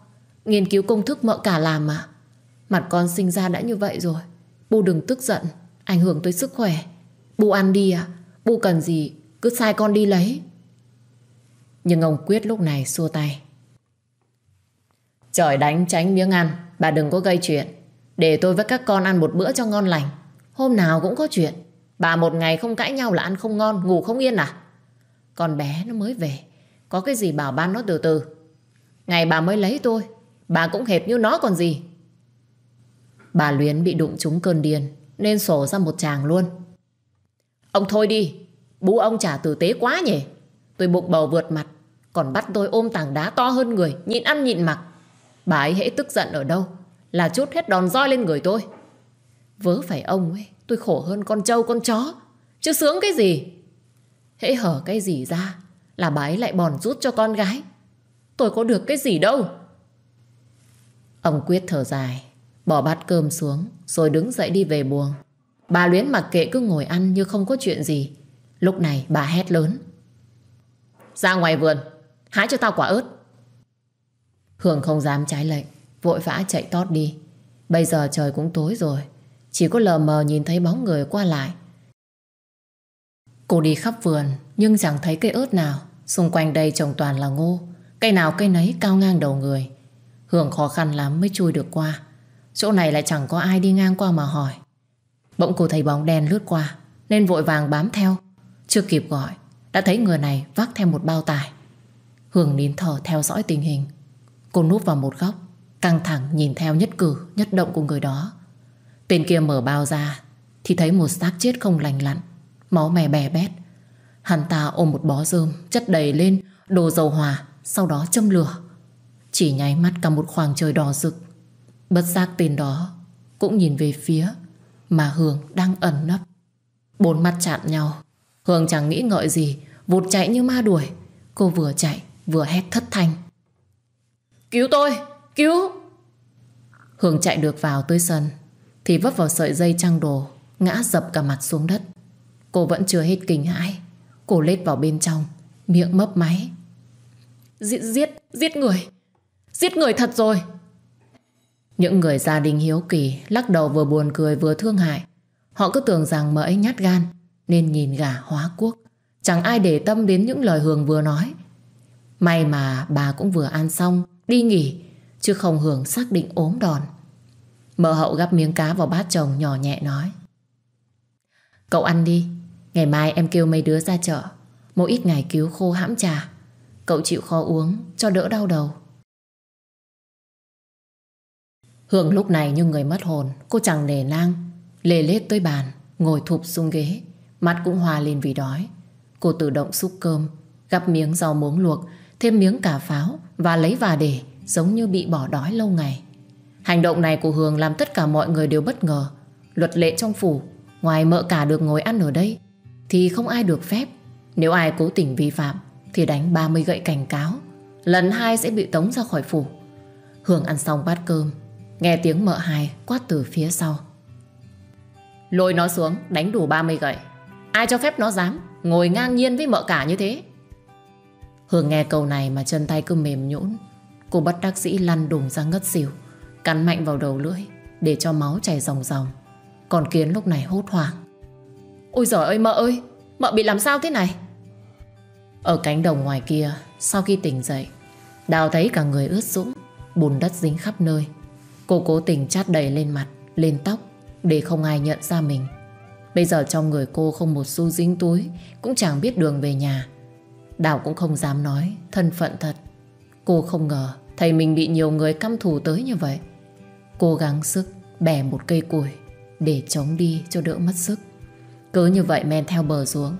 Nghiên cứu công thức mợ cả làm mà. Mặt con sinh ra đã như vậy rồi. bu đừng tức giận, ảnh hưởng tới sức khỏe. Bu ăn đi à? bu cần gì? Cứ sai con đi lấy. Nhưng ông Quyết lúc này xua tay. Trời đánh tránh miếng ăn, bà đừng có gây chuyện. Để tôi với các con ăn một bữa cho ngon lành Hôm nào cũng có chuyện Bà một ngày không cãi nhau là ăn không ngon Ngủ không yên à Con bé nó mới về Có cái gì bảo ban nó từ từ Ngày bà mới lấy tôi Bà cũng hệt như nó còn gì Bà Luyến bị đụng trúng cơn điên Nên sổ ra một chàng luôn Ông thôi đi Bố ông trả tử tế quá nhỉ Tôi bụng bầu vượt mặt Còn bắt tôi ôm tảng đá to hơn người Nhịn ăn nhịn mặc Bà ấy hễ tức giận ở đâu là chút hết đòn roi lên người tôi. Vớ phải ông ấy, tôi khổ hơn con trâu con chó, chứ sướng cái gì. Hễ hở cái gì ra là bà ấy lại bòn rút cho con gái. Tôi có được cái gì đâu. Ông Quyết thở dài, bỏ bát cơm xuống rồi đứng dậy đi về buồng. Bà Luyến mặc kệ cứ ngồi ăn như không có chuyện gì. Lúc này bà hét lớn. Ra ngoài vườn, hái cho tao quả ớt. Hương không dám trái lệnh. Vội vã chạy tót đi Bây giờ trời cũng tối rồi Chỉ có lờ mờ nhìn thấy bóng người qua lại Cô đi khắp vườn Nhưng chẳng thấy cây ớt nào Xung quanh đây trồng toàn là ngô Cây nào cây nấy cao ngang đầu người Hưởng khó khăn lắm mới chui được qua Chỗ này lại chẳng có ai đi ngang qua mà hỏi Bỗng cô thấy bóng đen lướt qua Nên vội vàng bám theo Chưa kịp gọi Đã thấy người này vác theo một bao tải Hưởng nín thở theo dõi tình hình Cô núp vào một góc Căng thẳng nhìn theo nhất cử Nhất động của người đó Tên kia mở bao ra Thì thấy một xác chết không lành lặn Máu mè bè bét Hắn ta ôm một bó rơm chất đầy lên Đồ dầu hòa Sau đó châm lửa Chỉ nháy mắt cả một khoảng trời đỏ rực Bất giác tên đó Cũng nhìn về phía Mà Hương đang ẩn nấp Bốn mắt chạm nhau Hương chẳng nghĩ ngợi gì Vụt chạy như ma đuổi Cô vừa chạy vừa hét thất thanh Cứu tôi Cứu Hường chạy được vào tới sân Thì vấp vào sợi dây trăng đồ Ngã dập cả mặt xuống đất Cô vẫn chưa hết kinh hãi Cô lết vào bên trong Miệng mấp máy Giết, giết, giết người Giết người thật rồi Những người gia đình hiếu kỳ Lắc đầu vừa buồn cười vừa thương hại Họ cứ tưởng rằng mỡ ấy nhát gan Nên nhìn gà hóa quốc Chẳng ai để tâm đến những lời Hường vừa nói May mà bà cũng vừa ăn xong Đi nghỉ chứ không hưởng xác định ốm đòn. Mợ hậu gắp miếng cá vào bát chồng nhỏ nhẹ nói. Cậu ăn đi, ngày mai em kêu mấy đứa ra chợ, mỗi ít ngày cứu khô hãm trà. Cậu chịu khó uống cho đỡ đau đầu. Hương lúc này như người mất hồn, cô chẳng nề nang, lề lết tới bàn, ngồi thụp xuống ghế, mắt cũng hoa lên vì đói. Cô tự động xúc cơm, gắp miếng rau muống luộc, thêm miếng cà pháo và lấy và để giống như bị bỏ đói lâu ngày. Hành động này của Hường làm tất cả mọi người đều bất ngờ. Luật lệ trong phủ, ngoài mợ cả được ngồi ăn ở đây, thì không ai được phép. Nếu ai cố tình vi phạm, thì đánh 30 gậy cảnh cáo. Lần hai sẽ bị tống ra khỏi phủ. Hường ăn xong bát cơm, nghe tiếng mợ hai quát từ phía sau. Lôi nó xuống, đánh đủ 30 gậy. Ai cho phép nó dám, ngồi ngang nhiên với mợ cả như thế. Hường nghe câu này mà chân tay cứ mềm nhũn Cô bất đắc dĩ lăn đùng ra ngất xỉu Cắn mạnh vào đầu lưỡi Để cho máu chảy ròng ròng Còn Kiến lúc này hốt hoảng Ôi giời ơi mợ ơi Mợ bị làm sao thế này Ở cánh đồng ngoài kia Sau khi tỉnh dậy Đào thấy cả người ướt sũng Bùn đất dính khắp nơi Cô cố tình chát đầy lên mặt Lên tóc Để không ai nhận ra mình Bây giờ trong người cô không một xu dính túi Cũng chẳng biết đường về nhà Đào cũng không dám nói Thân phận thật Cô không ngờ thầy mình bị nhiều người căm thù tới như vậy. Cố gắng sức bẻ một cây củi để chống đi cho đỡ mất sức. Cứ như vậy men theo bờ xuống.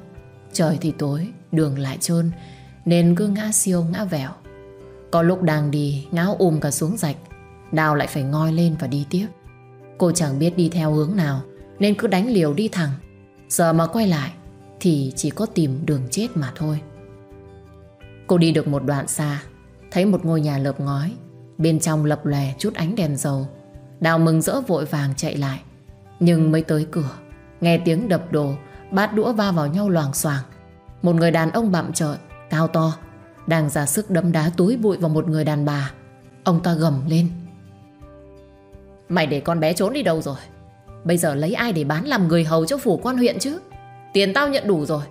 Trời thì tối, đường lại trơn nên cứ ngã siêu ngã vẹo. Có lúc đang đi ngã ôm cả xuống rạch, đào lại phải ngoi lên và đi tiếp. Cô chẳng biết đi theo hướng nào nên cứ đánh liều đi thẳng. Giờ mà quay lại thì chỉ có tìm đường chết mà thôi. Cô đi được một đoạn xa Thấy một ngôi nhà lợp ngói Bên trong lập lè chút ánh đèn dầu Đào mừng rỡ vội vàng chạy lại Nhưng mới tới cửa Nghe tiếng đập đồ Bát đũa va vào nhau loàng xoàng Một người đàn ông bặm trợn Cao to Đang ra sức đấm đá túi bụi vào một người đàn bà Ông ta gầm lên Mày để con bé trốn đi đâu rồi Bây giờ lấy ai để bán làm người hầu cho phủ quan huyện chứ Tiền tao nhận đủ rồi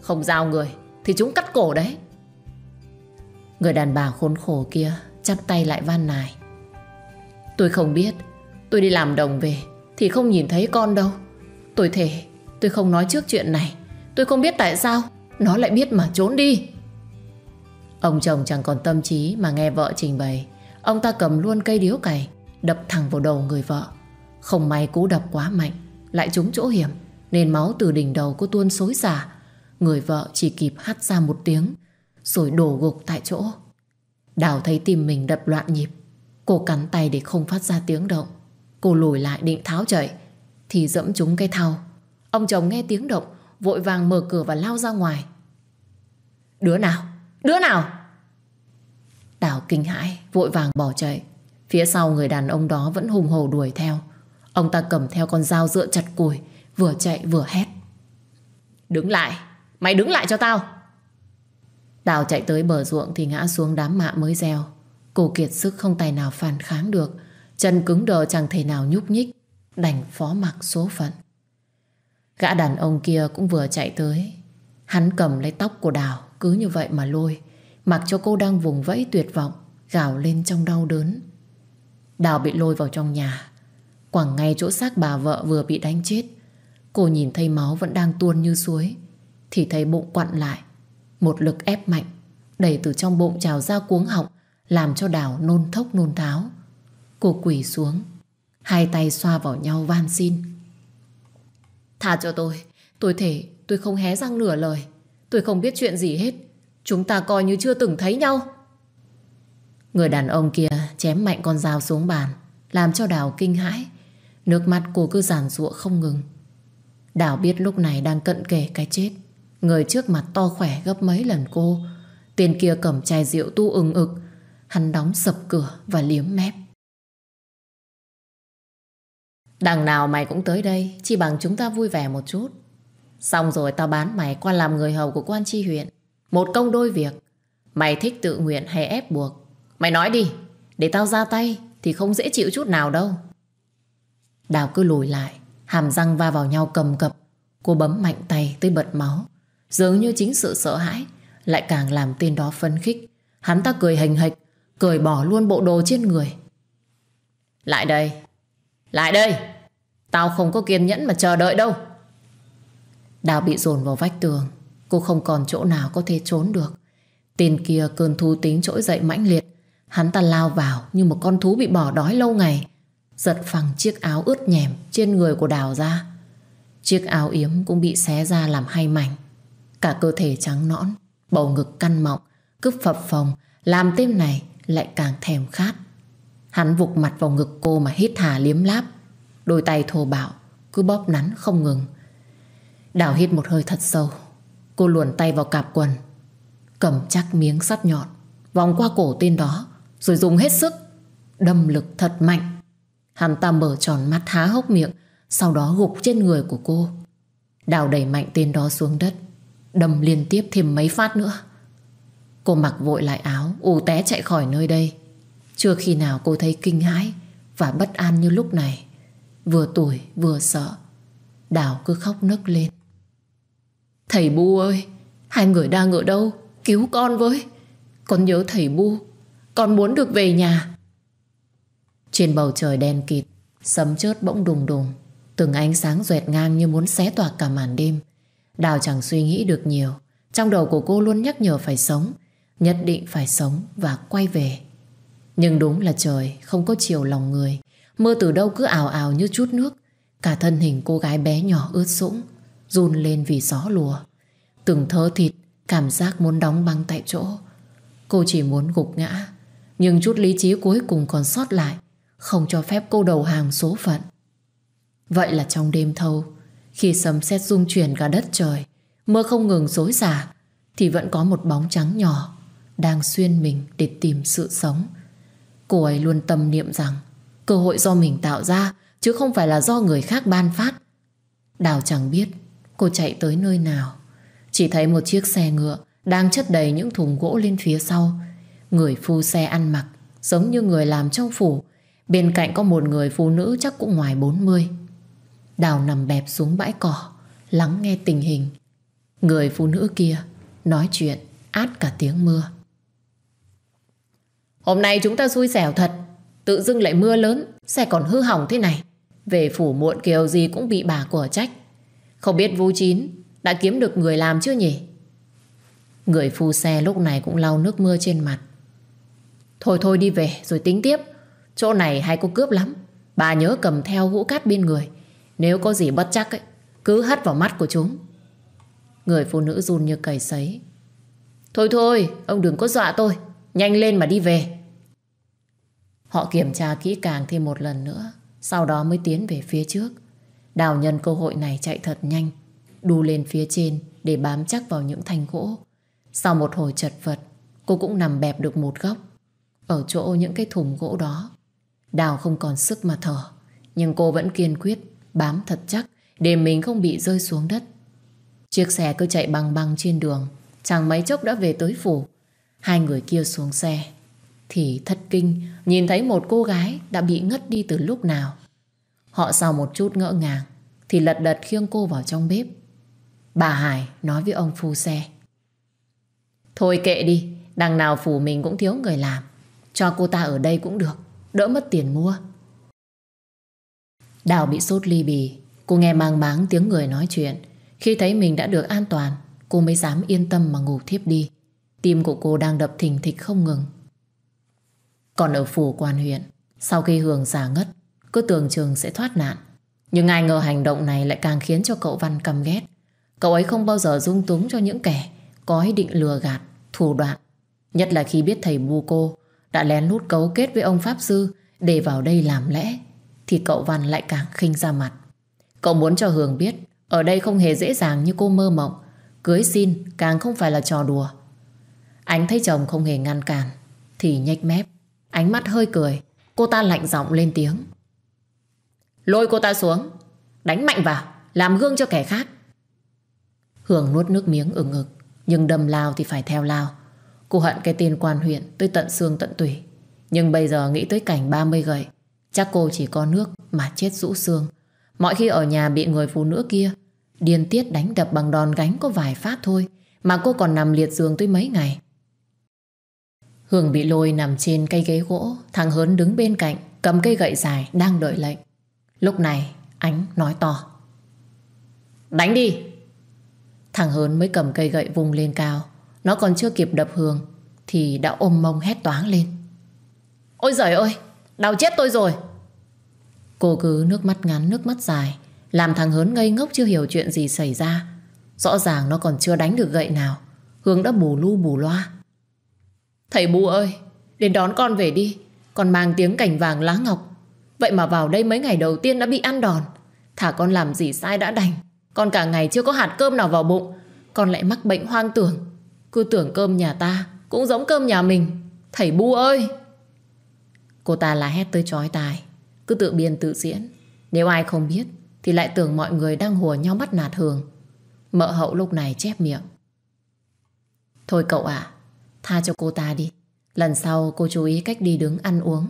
Không giao người Thì chúng cắt cổ đấy Người đàn bà khốn khổ kia chắp tay lại van nài. Tôi không biết, tôi đi làm đồng về thì không nhìn thấy con đâu. Tôi thề, tôi không nói trước chuyện này. Tôi không biết tại sao nó lại biết mà trốn đi. Ông chồng chẳng còn tâm trí mà nghe vợ trình bày. Ông ta cầm luôn cây điếu cày, đập thẳng vào đầu người vợ. Không may cú đập quá mạnh, lại trúng chỗ hiểm, nên máu từ đỉnh đầu cô tuôn xối xả. Người vợ chỉ kịp hắt ra một tiếng, rồi đổ gục tại chỗ. Đào thấy tim mình đập loạn nhịp. Cô cắn tay để không phát ra tiếng động. Cô lùi lại định tháo chạy thì dẫm trúng cây thao. Ông chồng nghe tiếng động, vội vàng mở cửa và lao ra ngoài. Đứa nào? Đứa nào? Đào kinh hãi, vội vàng bỏ chạy. Phía sau người đàn ông đó vẫn hùng hồ đuổi theo. Ông ta cầm theo con dao dựa chặt cùi, vừa chạy vừa hét. Đứng lại, mày đứng lại cho tao. Đào chạy tới bờ ruộng thì ngã xuống đám mạ mới gieo. Cô kiệt sức không tài nào phản kháng được. Chân cứng đờ chẳng thể nào nhúc nhích. Đành phó mặc số phận. Gã đàn ông kia cũng vừa chạy tới. Hắn cầm lấy tóc của Đào cứ như vậy mà lôi. Mặc cho cô đang vùng vẫy tuyệt vọng gào lên trong đau đớn. Đào bị lôi vào trong nhà. Quảng ngay chỗ xác bà vợ vừa bị đánh chết. Cô nhìn thấy máu vẫn đang tuôn như suối. Thì thấy bụng quặn lại một lực ép mạnh Đẩy từ trong bụng trào ra cuống họng Làm cho Đào nôn thốc nôn tháo Cô quỳ xuống Hai tay xoa vào nhau van xin Thả cho tôi Tôi thể tôi không hé răng nửa lời Tôi không biết chuyện gì hết Chúng ta coi như chưa từng thấy nhau Người đàn ông kia chém mạnh con dao xuống bàn Làm cho Đào kinh hãi Nước mắt cô cứ giàn ruộng không ngừng Đào biết lúc này đang cận kề cái chết Người trước mặt to khỏe gấp mấy lần cô tiền kia cầm chai rượu tu ừng ực Hắn đóng sập cửa và liếm mép Đằng nào mày cũng tới đây Chỉ bằng chúng ta vui vẻ một chút Xong rồi tao bán mày qua làm người hầu của quan tri huyện Một công đôi việc Mày thích tự nguyện hay ép buộc Mày nói đi Để tao ra tay thì không dễ chịu chút nào đâu Đào cứ lùi lại Hàm răng va vào nhau cầm cập Cô bấm mạnh tay tới bật máu Dường như chính sự sợ hãi Lại càng làm tên đó phấn khích Hắn ta cười hình hịch Cười bỏ luôn bộ đồ trên người Lại đây Lại đây Tao không có kiên nhẫn mà chờ đợi đâu Đào bị dồn vào vách tường Cô không còn chỗ nào có thể trốn được Tên kia cơn thú tính trỗi dậy mãnh liệt Hắn ta lao vào như một con thú bị bỏ đói lâu ngày Giật phẳng chiếc áo ướt nhèm trên người của Đào ra Chiếc áo yếm cũng bị xé ra làm hai mảnh Cả cơ thể trắng nõn Bầu ngực căn mọng cướp phập phồng Làm tên này lại càng thèm khát Hắn vụt mặt vào ngực cô mà hít hà liếm láp Đôi tay thô bạo Cứ bóp nắn không ngừng Đào hít một hơi thật sâu Cô luồn tay vào cạp quần Cầm chắc miếng sắt nhọn Vòng qua cổ tên đó Rồi dùng hết sức Đâm lực thật mạnh Hắn ta mở tròn mắt há hốc miệng Sau đó gục trên người của cô Đào đẩy mạnh tên đó xuống đất Đâm liên tiếp thêm mấy phát nữa Cô mặc vội lại áo ù té chạy khỏi nơi đây Chưa khi nào cô thấy kinh hãi Và bất an như lúc này Vừa tuổi vừa sợ Đào cứ khóc nấc lên Thầy Bu ơi Hai người đang ở đâu Cứu con với Con nhớ thầy Bu Con muốn được về nhà Trên bầu trời đen kịt Sấm chớt bỗng đùng đùng Từng ánh sáng duệt ngang như muốn xé toạc cả màn đêm Đào chẳng suy nghĩ được nhiều Trong đầu của cô luôn nhắc nhở phải sống Nhất định phải sống và quay về Nhưng đúng là trời Không có chiều lòng người Mưa từ đâu cứ ảo ảo như chút nước Cả thân hình cô gái bé nhỏ ướt sũng Run lên vì gió lùa Từng thớ thịt Cảm giác muốn đóng băng tại chỗ Cô chỉ muốn gục ngã Nhưng chút lý trí cuối cùng còn sót lại Không cho phép cô đầu hàng số phận Vậy là trong đêm thâu khi sấm sét rung chuyển cả đất trời Mưa không ngừng rối giả Thì vẫn có một bóng trắng nhỏ Đang xuyên mình để tìm sự sống Cô ấy luôn tâm niệm rằng Cơ hội do mình tạo ra Chứ không phải là do người khác ban phát Đào chẳng biết Cô chạy tới nơi nào Chỉ thấy một chiếc xe ngựa Đang chất đầy những thùng gỗ lên phía sau Người phu xe ăn mặc Giống như người làm trong phủ Bên cạnh có một người phụ nữ chắc cũng ngoài 40 Đào nằm bẹp xuống bãi cỏ Lắng nghe tình hình Người phụ nữ kia Nói chuyện át cả tiếng mưa Hôm nay chúng ta xui xẻo thật Tự dưng lại mưa lớn Xe còn hư hỏng thế này Về phủ muộn kiểu gì cũng bị bà của trách Không biết vô chín Đã kiếm được người làm chưa nhỉ Người phu xe lúc này cũng lau nước mưa trên mặt Thôi thôi đi về rồi tính tiếp Chỗ này hay có cướp lắm Bà nhớ cầm theo hũ cát bên người nếu có gì bất chắc ấy, cứ hất vào mắt của chúng. Người phụ nữ run như cầy sấy. Thôi thôi, ông đừng có dọa tôi. Nhanh lên mà đi về. Họ kiểm tra kỹ càng thêm một lần nữa. Sau đó mới tiến về phía trước. Đào nhân cơ hội này chạy thật nhanh. Đu lên phía trên để bám chắc vào những thanh gỗ. Sau một hồi chật vật, cô cũng nằm bẹp được một góc. Ở chỗ những cái thùng gỗ đó. Đào không còn sức mà thở. Nhưng cô vẫn kiên quyết bám thật chắc để mình không bị rơi xuống đất. Chiếc xe cứ chạy bằng bằng trên đường, chẳng mấy chốc đã về tới phủ. Hai người kia xuống xe, thì thất kinh nhìn thấy một cô gái đã bị ngất đi từ lúc nào. Họ sau một chút ngỡ ngàng, thì lật đật khiêng cô vào trong bếp. Bà Hải nói với ông phu xe. Thôi kệ đi, đằng nào phủ mình cũng thiếu người làm. Cho cô ta ở đây cũng được, đỡ mất tiền mua. Đào bị sốt ly bì Cô nghe mang máng tiếng người nói chuyện Khi thấy mình đã được an toàn Cô mới dám yên tâm mà ngủ thiếp đi Tim của cô đang đập thình thịch không ngừng Còn ở phủ quan huyện Sau khi Hường già ngất Cứ tưởng trường sẽ thoát nạn Nhưng ai ngờ hành động này lại càng khiến cho cậu Văn căm ghét Cậu ấy không bao giờ dung túng cho những kẻ Có ý định lừa gạt, thủ đoạn Nhất là khi biết thầy bu cô Đã lén lút cấu kết với ông Pháp Sư Để vào đây làm lẽ thì cậu Văn lại càng khinh ra mặt. Cậu muốn cho Hường biết ở đây không hề dễ dàng như cô mơ mộng. Cưới xin càng không phải là trò đùa. Ánh thấy chồng không hề ngăn cản thì nhếch mép, ánh mắt hơi cười. Cô ta lạnh giọng lên tiếng. Lôi cô ta xuống, đánh mạnh vào, làm gương cho kẻ khác. Hường nuốt nước miếng ở ngực, nhưng đâm lao thì phải theo lao. Cô hận cái tên quan huyện tới tận xương tận tủy. Nhưng bây giờ nghĩ tới cảnh 30 gầy Chắc cô chỉ có nước mà chết rũ xương. Mọi khi ở nhà bị người phụ nữ kia điên tiết đánh đập bằng đòn gánh có vài phát thôi mà cô còn nằm liệt giường tới mấy ngày. Hương bị lôi nằm trên cây ghế gỗ thằng Hớn đứng bên cạnh cầm cây gậy dài đang đợi lệnh. Lúc này Ánh nói to Đánh đi Thằng Hớn mới cầm cây gậy vùng lên cao Nó còn chưa kịp đập Hương Thì đã ôm mông hét toáng lên Ôi giời ơi Đau chết tôi rồi Cô cứ nước mắt ngắn nước mắt dài Làm thằng Hớn ngây ngốc chưa hiểu chuyện gì xảy ra Rõ ràng nó còn chưa đánh được gậy nào Hướng đã bù lu bù loa Thầy bù ơi Đến đón con về đi Con mang tiếng cảnh vàng lá ngọc Vậy mà vào đây mấy ngày đầu tiên đã bị ăn đòn Thả con làm gì sai đã đành Con cả ngày chưa có hạt cơm nào vào bụng Con lại mắc bệnh hoang tưởng Cứ tưởng cơm nhà ta Cũng giống cơm nhà mình Thầy Bu ơi Cô ta là hét tới chói tai Cứ tự biên tự diễn Nếu ai không biết Thì lại tưởng mọi người đang hùa nhau bắt nạt Hường Mợ hậu lúc này chép miệng Thôi cậu ạ Tha cho cô ta đi Lần sau cô chú ý cách đi đứng ăn uống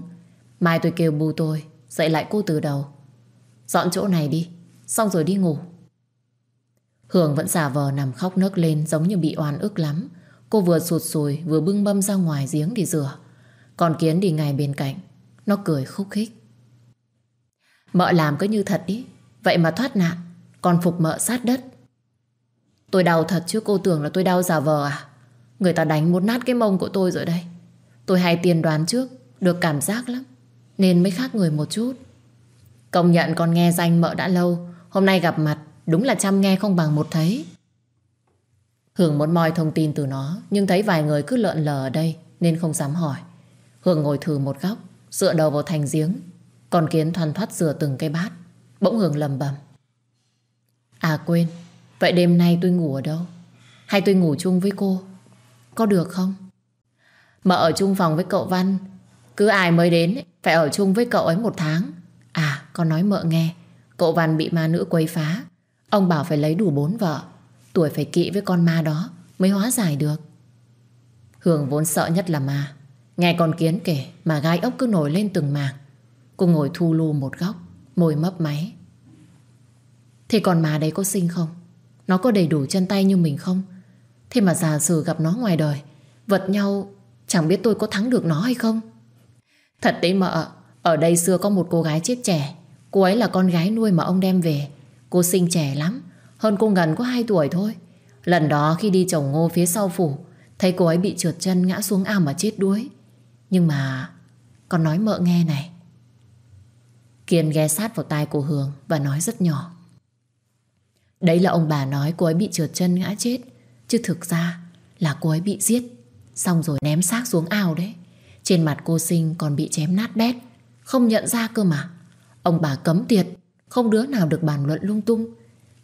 Mai tôi kêu bù tôi Dạy lại cô từ đầu Dọn chỗ này đi Xong rồi đi ngủ Hường vẫn giả vờ nằm khóc nấc lên Giống như bị oan ức lắm Cô vừa sụt sùi vừa bưng bâm ra ngoài giếng để rửa Còn Kiến thì ngay bên cạnh nó cười khúc khích Mợ làm cứ như thật ý Vậy mà thoát nạn Còn phục mợ sát đất Tôi đau thật chứ cô tưởng là tôi đau giả vờ à Người ta đánh muốn nát cái mông của tôi rồi đây Tôi hay tiền đoán trước Được cảm giác lắm Nên mới khác người một chút Công nhận con nghe danh mợ đã lâu Hôm nay gặp mặt Đúng là chăm nghe không bằng một thấy hưởng muốn moi thông tin từ nó Nhưng thấy vài người cứ lợn lờ ở đây Nên không dám hỏi hưởng ngồi thử một góc dựa đầu vào thành giếng. Con kiến thoăn thoắt rửa từng cái bát, bỗng hưởng lầm bầm. À quên, vậy đêm nay tôi ngủ ở đâu? Hay tôi ngủ chung với cô? Có được không? Mà ở chung phòng với cậu Văn, cứ ai mới đến phải ở chung với cậu ấy một tháng. À, con nói mợ nghe, cậu Văn bị ma nữ quấy phá. Ông bảo phải lấy đủ bốn vợ, tuổi phải kỵ với con ma đó mới hóa giải được. Hường vốn sợ nhất là ma. Nghe con kiến kể mà gai ốc cứ nổi lên từng mảng. Cô ngồi thu lu một góc, môi mấp máy. Thế còn mà đấy có xinh không? Nó có đầy đủ chân tay như mình không? Thế mà già sử gặp nó ngoài đời, vật nhau chẳng biết tôi có thắng được nó hay không? Thật đấy mợ, ở đây xưa có một cô gái chết trẻ. Cô ấy là con gái nuôi mà ông đem về. Cô sinh trẻ lắm, hơn cô gần có 2 tuổi thôi. Lần đó khi đi trồng ngô phía sau phủ, thấy cô ấy bị trượt chân ngã xuống ao mà chết đuối. Nhưng mà Con nói mợ nghe này Kiên ghé sát vào tai của Hương Và nói rất nhỏ Đấy là ông bà nói cô ấy bị trượt chân ngã chết Chứ thực ra là cô ấy bị giết Xong rồi ném xác xuống ao đấy Trên mặt cô sinh còn bị chém nát bét Không nhận ra cơ mà Ông bà cấm tiệt Không đứa nào được bàn luận lung tung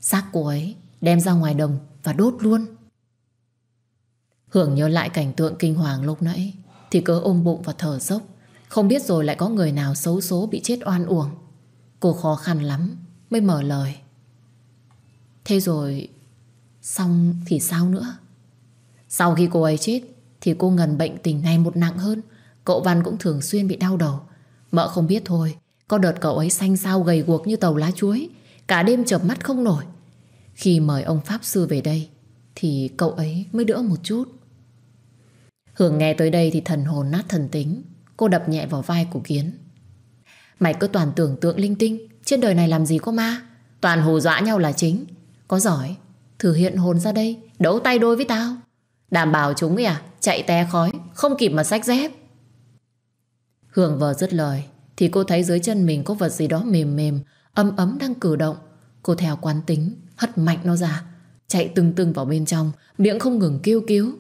Xác cô ấy đem ra ngoài đồng Và đốt luôn Hưởng nhớ lại cảnh tượng kinh hoàng lúc nãy thì cứ ôm bụng và thở dốc. Không biết rồi lại có người nào xấu số bị chết oan uổng. Cô khó khăn lắm mới mở lời. Thế rồi xong thì sao nữa? Sau khi cô ấy chết thì cô ngần bệnh tình này một nặng hơn. Cậu Văn cũng thường xuyên bị đau đầu. Mợ không biết thôi, có đợt cậu ấy xanh xao gầy guộc như tàu lá chuối, cả đêm chợp mắt không nổi. Khi mời ông Pháp Sư về đây thì cậu ấy mới đỡ một chút. Hường nghe tới đây thì thần hồn nát thần tính Cô đập nhẹ vào vai của Kiến Mày cứ toàn tưởng tượng linh tinh Trên đời này làm gì có ma Toàn hồ dọa nhau là chính Có giỏi Thử hiện hồn ra đây Đấu tay đôi với tao Đảm bảo chúng ấy à Chạy té khói Không kịp mà sách dép Hương vừa dứt lời Thì cô thấy dưới chân mình có vật gì đó mềm mềm ấm ấm đang cử động Cô theo quán tính Hất mạnh nó ra Chạy từng từng vào bên trong Miệng không ngừng kêu cứu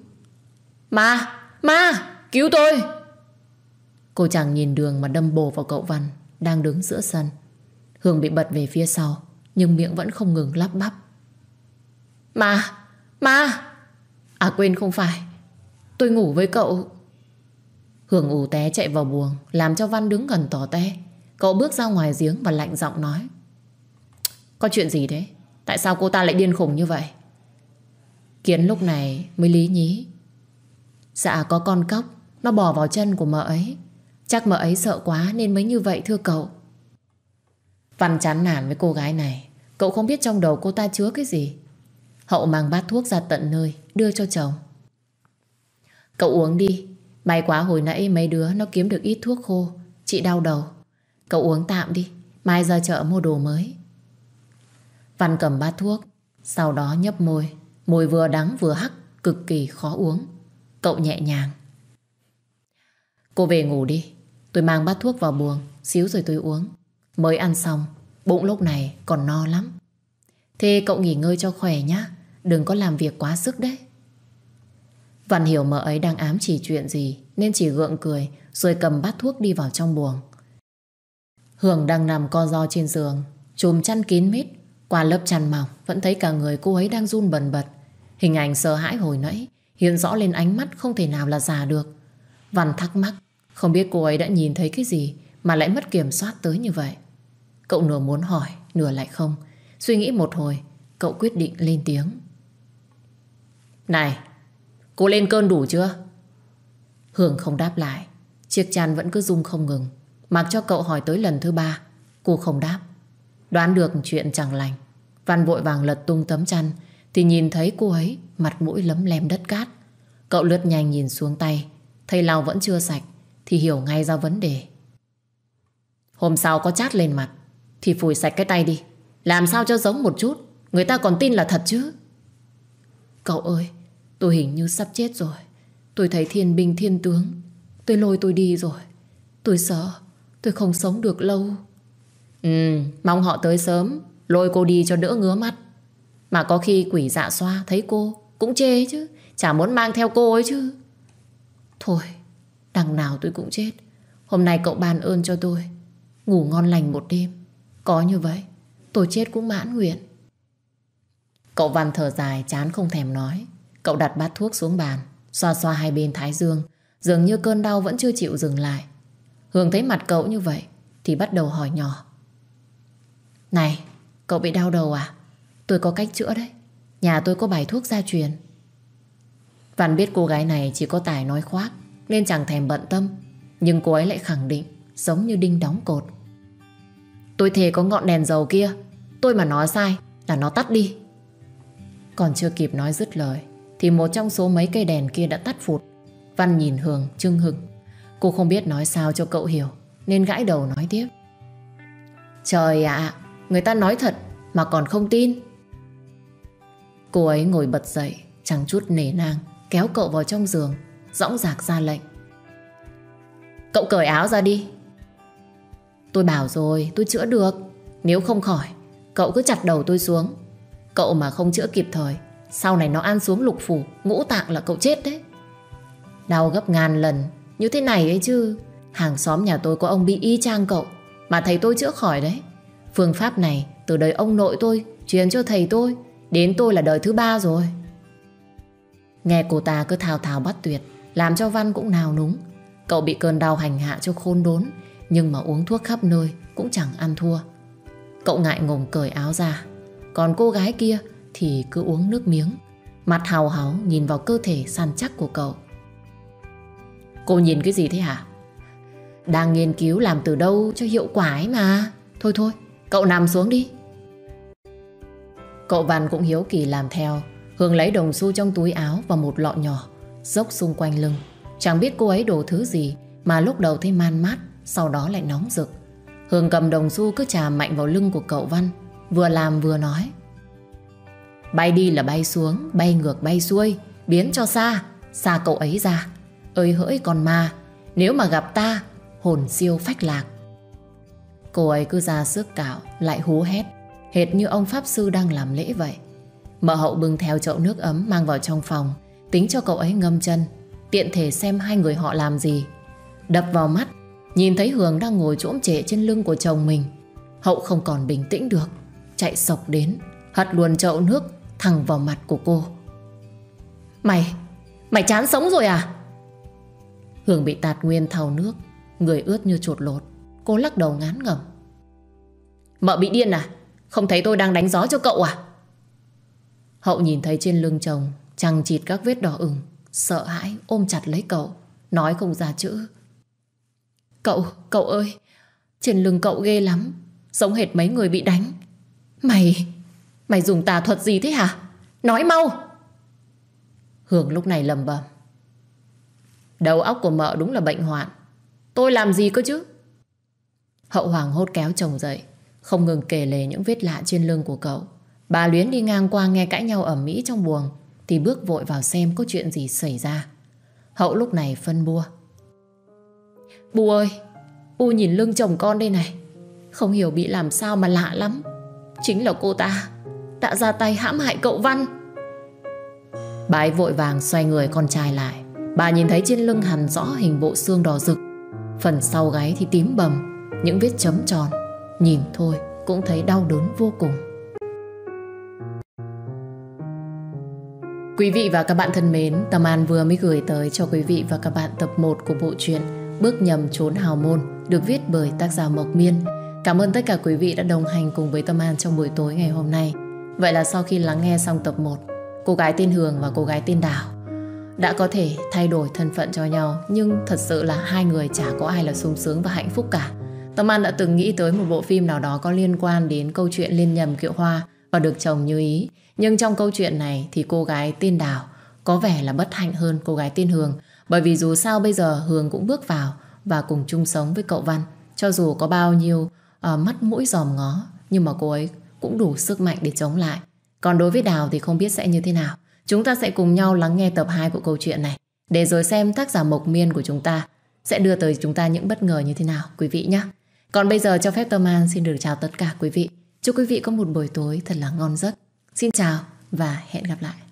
Ma Ma! Cứu tôi! Cô chàng nhìn đường mà đâm bồ vào cậu Văn đang đứng giữa sân. Hương bị bật về phía sau nhưng miệng vẫn không ngừng lắp bắp. Ma! Ma! À quên không phải. Tôi ngủ với cậu. Hương ủ té chạy vào buồng làm cho Văn đứng gần tỏ té. Cậu bước ra ngoài giếng và lạnh giọng nói. Có chuyện gì thế? Tại sao cô ta lại điên khủng như vậy? Kiến lúc này mới lý nhí Dạ có con cóc Nó bò vào chân của mợ ấy Chắc mợ ấy sợ quá nên mới như vậy thưa cậu Văn chán nản với cô gái này Cậu không biết trong đầu cô ta chứa cái gì Hậu mang bát thuốc ra tận nơi Đưa cho chồng Cậu uống đi May quá hồi nãy mấy đứa nó kiếm được ít thuốc khô Chị đau đầu Cậu uống tạm đi Mai ra chợ mua đồ mới Văn cầm bát thuốc Sau đó nhấp môi môi vừa đắng vừa hắc Cực kỳ khó uống Cậu nhẹ nhàng Cô về ngủ đi Tôi mang bát thuốc vào buồng Xíu rồi tôi uống Mới ăn xong Bụng lúc này còn no lắm Thế cậu nghỉ ngơi cho khỏe nhá Đừng có làm việc quá sức đấy Văn hiểu mợ ấy đang ám chỉ chuyện gì Nên chỉ gượng cười Rồi cầm bát thuốc đi vào trong buồng Hường đang nằm co ro trên giường Chùm chăn kín mít Qua lớp chăn mỏng Vẫn thấy cả người cô ấy đang run bần bật Hình ảnh sợ hãi hồi nãy Hiện rõ lên ánh mắt không thể nào là giả được Văn thắc mắc Không biết cô ấy đã nhìn thấy cái gì Mà lại mất kiểm soát tới như vậy Cậu nửa muốn hỏi nửa lại không Suy nghĩ một hồi Cậu quyết định lên tiếng Này Cô lên cơn đủ chưa Hương không đáp lại Chiếc chăn vẫn cứ rung không ngừng Mặc cho cậu hỏi tới lần thứ ba Cô không đáp Đoán được chuyện chẳng lành Văn vội vàng lật tung tấm chăn Thì nhìn thấy cô ấy mặt mũi lấm lem đất cát. Cậu lướt nhanh nhìn xuống tay, thấy lau vẫn chưa sạch, thì hiểu ngay ra vấn đề. Hôm sau có chát lên mặt, thì phủi sạch cái tay đi. Làm sao cho giống một chút, người ta còn tin là thật chứ. Cậu ơi, tôi hình như sắp chết rồi. Tôi thấy thiên binh thiên tướng, tôi lôi tôi đi rồi. Tôi sợ, tôi không sống được lâu. Ừ, mong họ tới sớm, lôi cô đi cho đỡ ngứa mắt. Mà có khi quỷ dạ xoa thấy cô cũng chê chứ Chả muốn mang theo cô ấy chứ Thôi Đằng nào tôi cũng chết Hôm nay cậu ban ơn cho tôi Ngủ ngon lành một đêm Có như vậy Tôi chết cũng mãn nguyện Cậu Văn thở dài chán không thèm nói Cậu đặt bát thuốc xuống bàn Xoa xoa hai bên thái dương Dường như cơn đau vẫn chưa chịu dừng lại Hương thấy mặt cậu như vậy Thì bắt đầu hỏi nhỏ Này, cậu bị đau đầu à? Tôi có cách chữa đấy Nhà tôi có bài thuốc gia truyền Văn biết cô gái này chỉ có tài nói khoác Nên chẳng thèm bận tâm Nhưng cô ấy lại khẳng định Giống như đinh đóng cột Tôi thề có ngọn đèn dầu kia Tôi mà nói sai là nó tắt đi Còn chưa kịp nói dứt lời Thì một trong số mấy cây đèn kia đã tắt phụt Văn nhìn Hường trưng hực Cô không biết nói sao cho cậu hiểu Nên gãi đầu nói tiếp Trời ạ Người ta nói thật mà còn không tin Cô ấy ngồi bật dậy Chẳng chút nề nang Kéo cậu vào trong giường Dõng dạc ra lệnh Cậu cởi áo ra đi Tôi bảo rồi tôi chữa được Nếu không khỏi Cậu cứ chặt đầu tôi xuống Cậu mà không chữa kịp thời Sau này nó ăn xuống lục phủ Ngũ tạng là cậu chết đấy Đau gấp ngàn lần Như thế này ấy chứ Hàng xóm nhà tôi có ông bị y chang cậu Mà thầy tôi chữa khỏi đấy Phương pháp này từ đời ông nội tôi Truyền cho thầy tôi Đến tôi là đời thứ ba rồi Nghe cô ta cứ thao thao bắt tuyệt Làm cho Văn cũng nào núng Cậu bị cơn đau hành hạ cho khôn đốn Nhưng mà uống thuốc khắp nơi Cũng chẳng ăn thua Cậu ngại ngùng cởi áo ra Còn cô gái kia thì cứ uống nước miếng Mặt hào háo nhìn vào cơ thể săn chắc của cậu Cô nhìn cái gì thế hả? Đang nghiên cứu làm từ đâu cho hiệu quả ấy mà Thôi thôi, cậu nằm xuống đi Cậu Văn cũng hiếu kỳ làm theo Hương lấy đồng xu trong túi áo và một lọ nhỏ Dốc xung quanh lưng Chẳng biết cô ấy đổ thứ gì Mà lúc đầu thấy man mát Sau đó lại nóng rực Hương cầm đồng xu cứ trà mạnh vào lưng của cậu Văn Vừa làm vừa nói Bay đi là bay xuống Bay ngược bay xuôi Biến cho xa Xa cậu ấy ra Ơi hỡi con ma Nếu mà gặp ta Hồn siêu phách lạc Cô ấy cứ ra sức cạo Lại hú hét hệt như ông Pháp Sư đang làm lễ vậy. Mợ hậu bưng theo chậu nước ấm mang vào trong phòng, tính cho cậu ấy ngâm chân, tiện thể xem hai người họ làm gì. Đập vào mắt, nhìn thấy Hường đang ngồi trỗm trễ trên lưng của chồng mình. Hậu không còn bình tĩnh được, chạy sộc đến, hất luôn chậu nước thẳng vào mặt của cô. Mày, mày chán sống rồi à? Hường bị tạt nguyên thau nước, người ướt như chuột lột. Cô lắc đầu ngán ngẩm. Mợ bị điên à? Không thấy tôi đang đánh gió cho cậu à Hậu nhìn thấy trên lưng chồng Chằng chịt các vết đỏ ửng Sợ hãi ôm chặt lấy cậu Nói không ra chữ Cậu, cậu ơi Trên lưng cậu ghê lắm Giống hệt mấy người bị đánh Mày, mày dùng tà thuật gì thế hả Nói mau hưởng lúc này lầm bầm Đầu óc của mợ đúng là bệnh hoạn Tôi làm gì cơ chứ Hậu hoàng hốt kéo chồng dậy không ngừng kể lể những vết lạ trên lưng của cậu. Bà Luyến đi ngang qua nghe cãi nhau ở Mỹ trong buồng thì bước vội vào xem có chuyện gì xảy ra. Hậu lúc này phân bua. Bu ơi, Bu nhìn lưng chồng con đây này. Không hiểu bị làm sao mà lạ lắm. Chính là cô ta đã ra tay hãm hại cậu Văn. Bà ấy vội vàng xoay người con trai lại. Bà nhìn thấy trên lưng hẳn rõ hình bộ xương đỏ rực. Phần sau gáy thì tím bầm, những vết chấm tròn Nhìn thôi cũng thấy đau đớn vô cùng. Quý vị và các bạn thân mến, Tâm An vừa mới gửi tới cho quý vị và các bạn tập 1 của bộ truyện Bước nhầm trốn hào môn được viết bởi tác giả Mộc Miên. Cảm ơn tất cả quý vị đã đồng hành cùng với Tâm An trong buổi tối ngày hôm nay. Vậy là sau khi lắng nghe xong tập 1, cô gái tên Hường và cô gái tên Đào đã có thể thay đổi thân phận cho nhau nhưng thật sự là hai người chả có ai là sung sướng và hạnh phúc cả. Tâm An đã từng nghĩ tới một bộ phim nào đó có liên quan đến câu chuyện liên nhầm kiệu hoa và được chồng như ý. Nhưng trong câu chuyện này thì cô gái tên Đào có vẻ là bất hạnh hơn cô gái tên Hường bởi vì dù sao bây giờ Hường cũng bước vào và cùng chung sống với cậu Văn. Cho dù có bao nhiêu à, mắt mũi giòm ngó nhưng mà cô ấy cũng đủ sức mạnh để chống lại. Còn đối với Đào thì không biết sẽ như thế nào. Chúng ta sẽ cùng nhau lắng nghe tập 2 của câu chuyện này để rồi xem tác giả Mộc Miên của chúng ta sẽ đưa tới chúng ta những bất ngờ như thế nào quý vị nhé. Còn bây giờ cho phép Tâm An xin được chào tất cả quý vị. Chúc quý vị có một buổi tối thật là ngon giấc. Xin chào và hẹn gặp lại.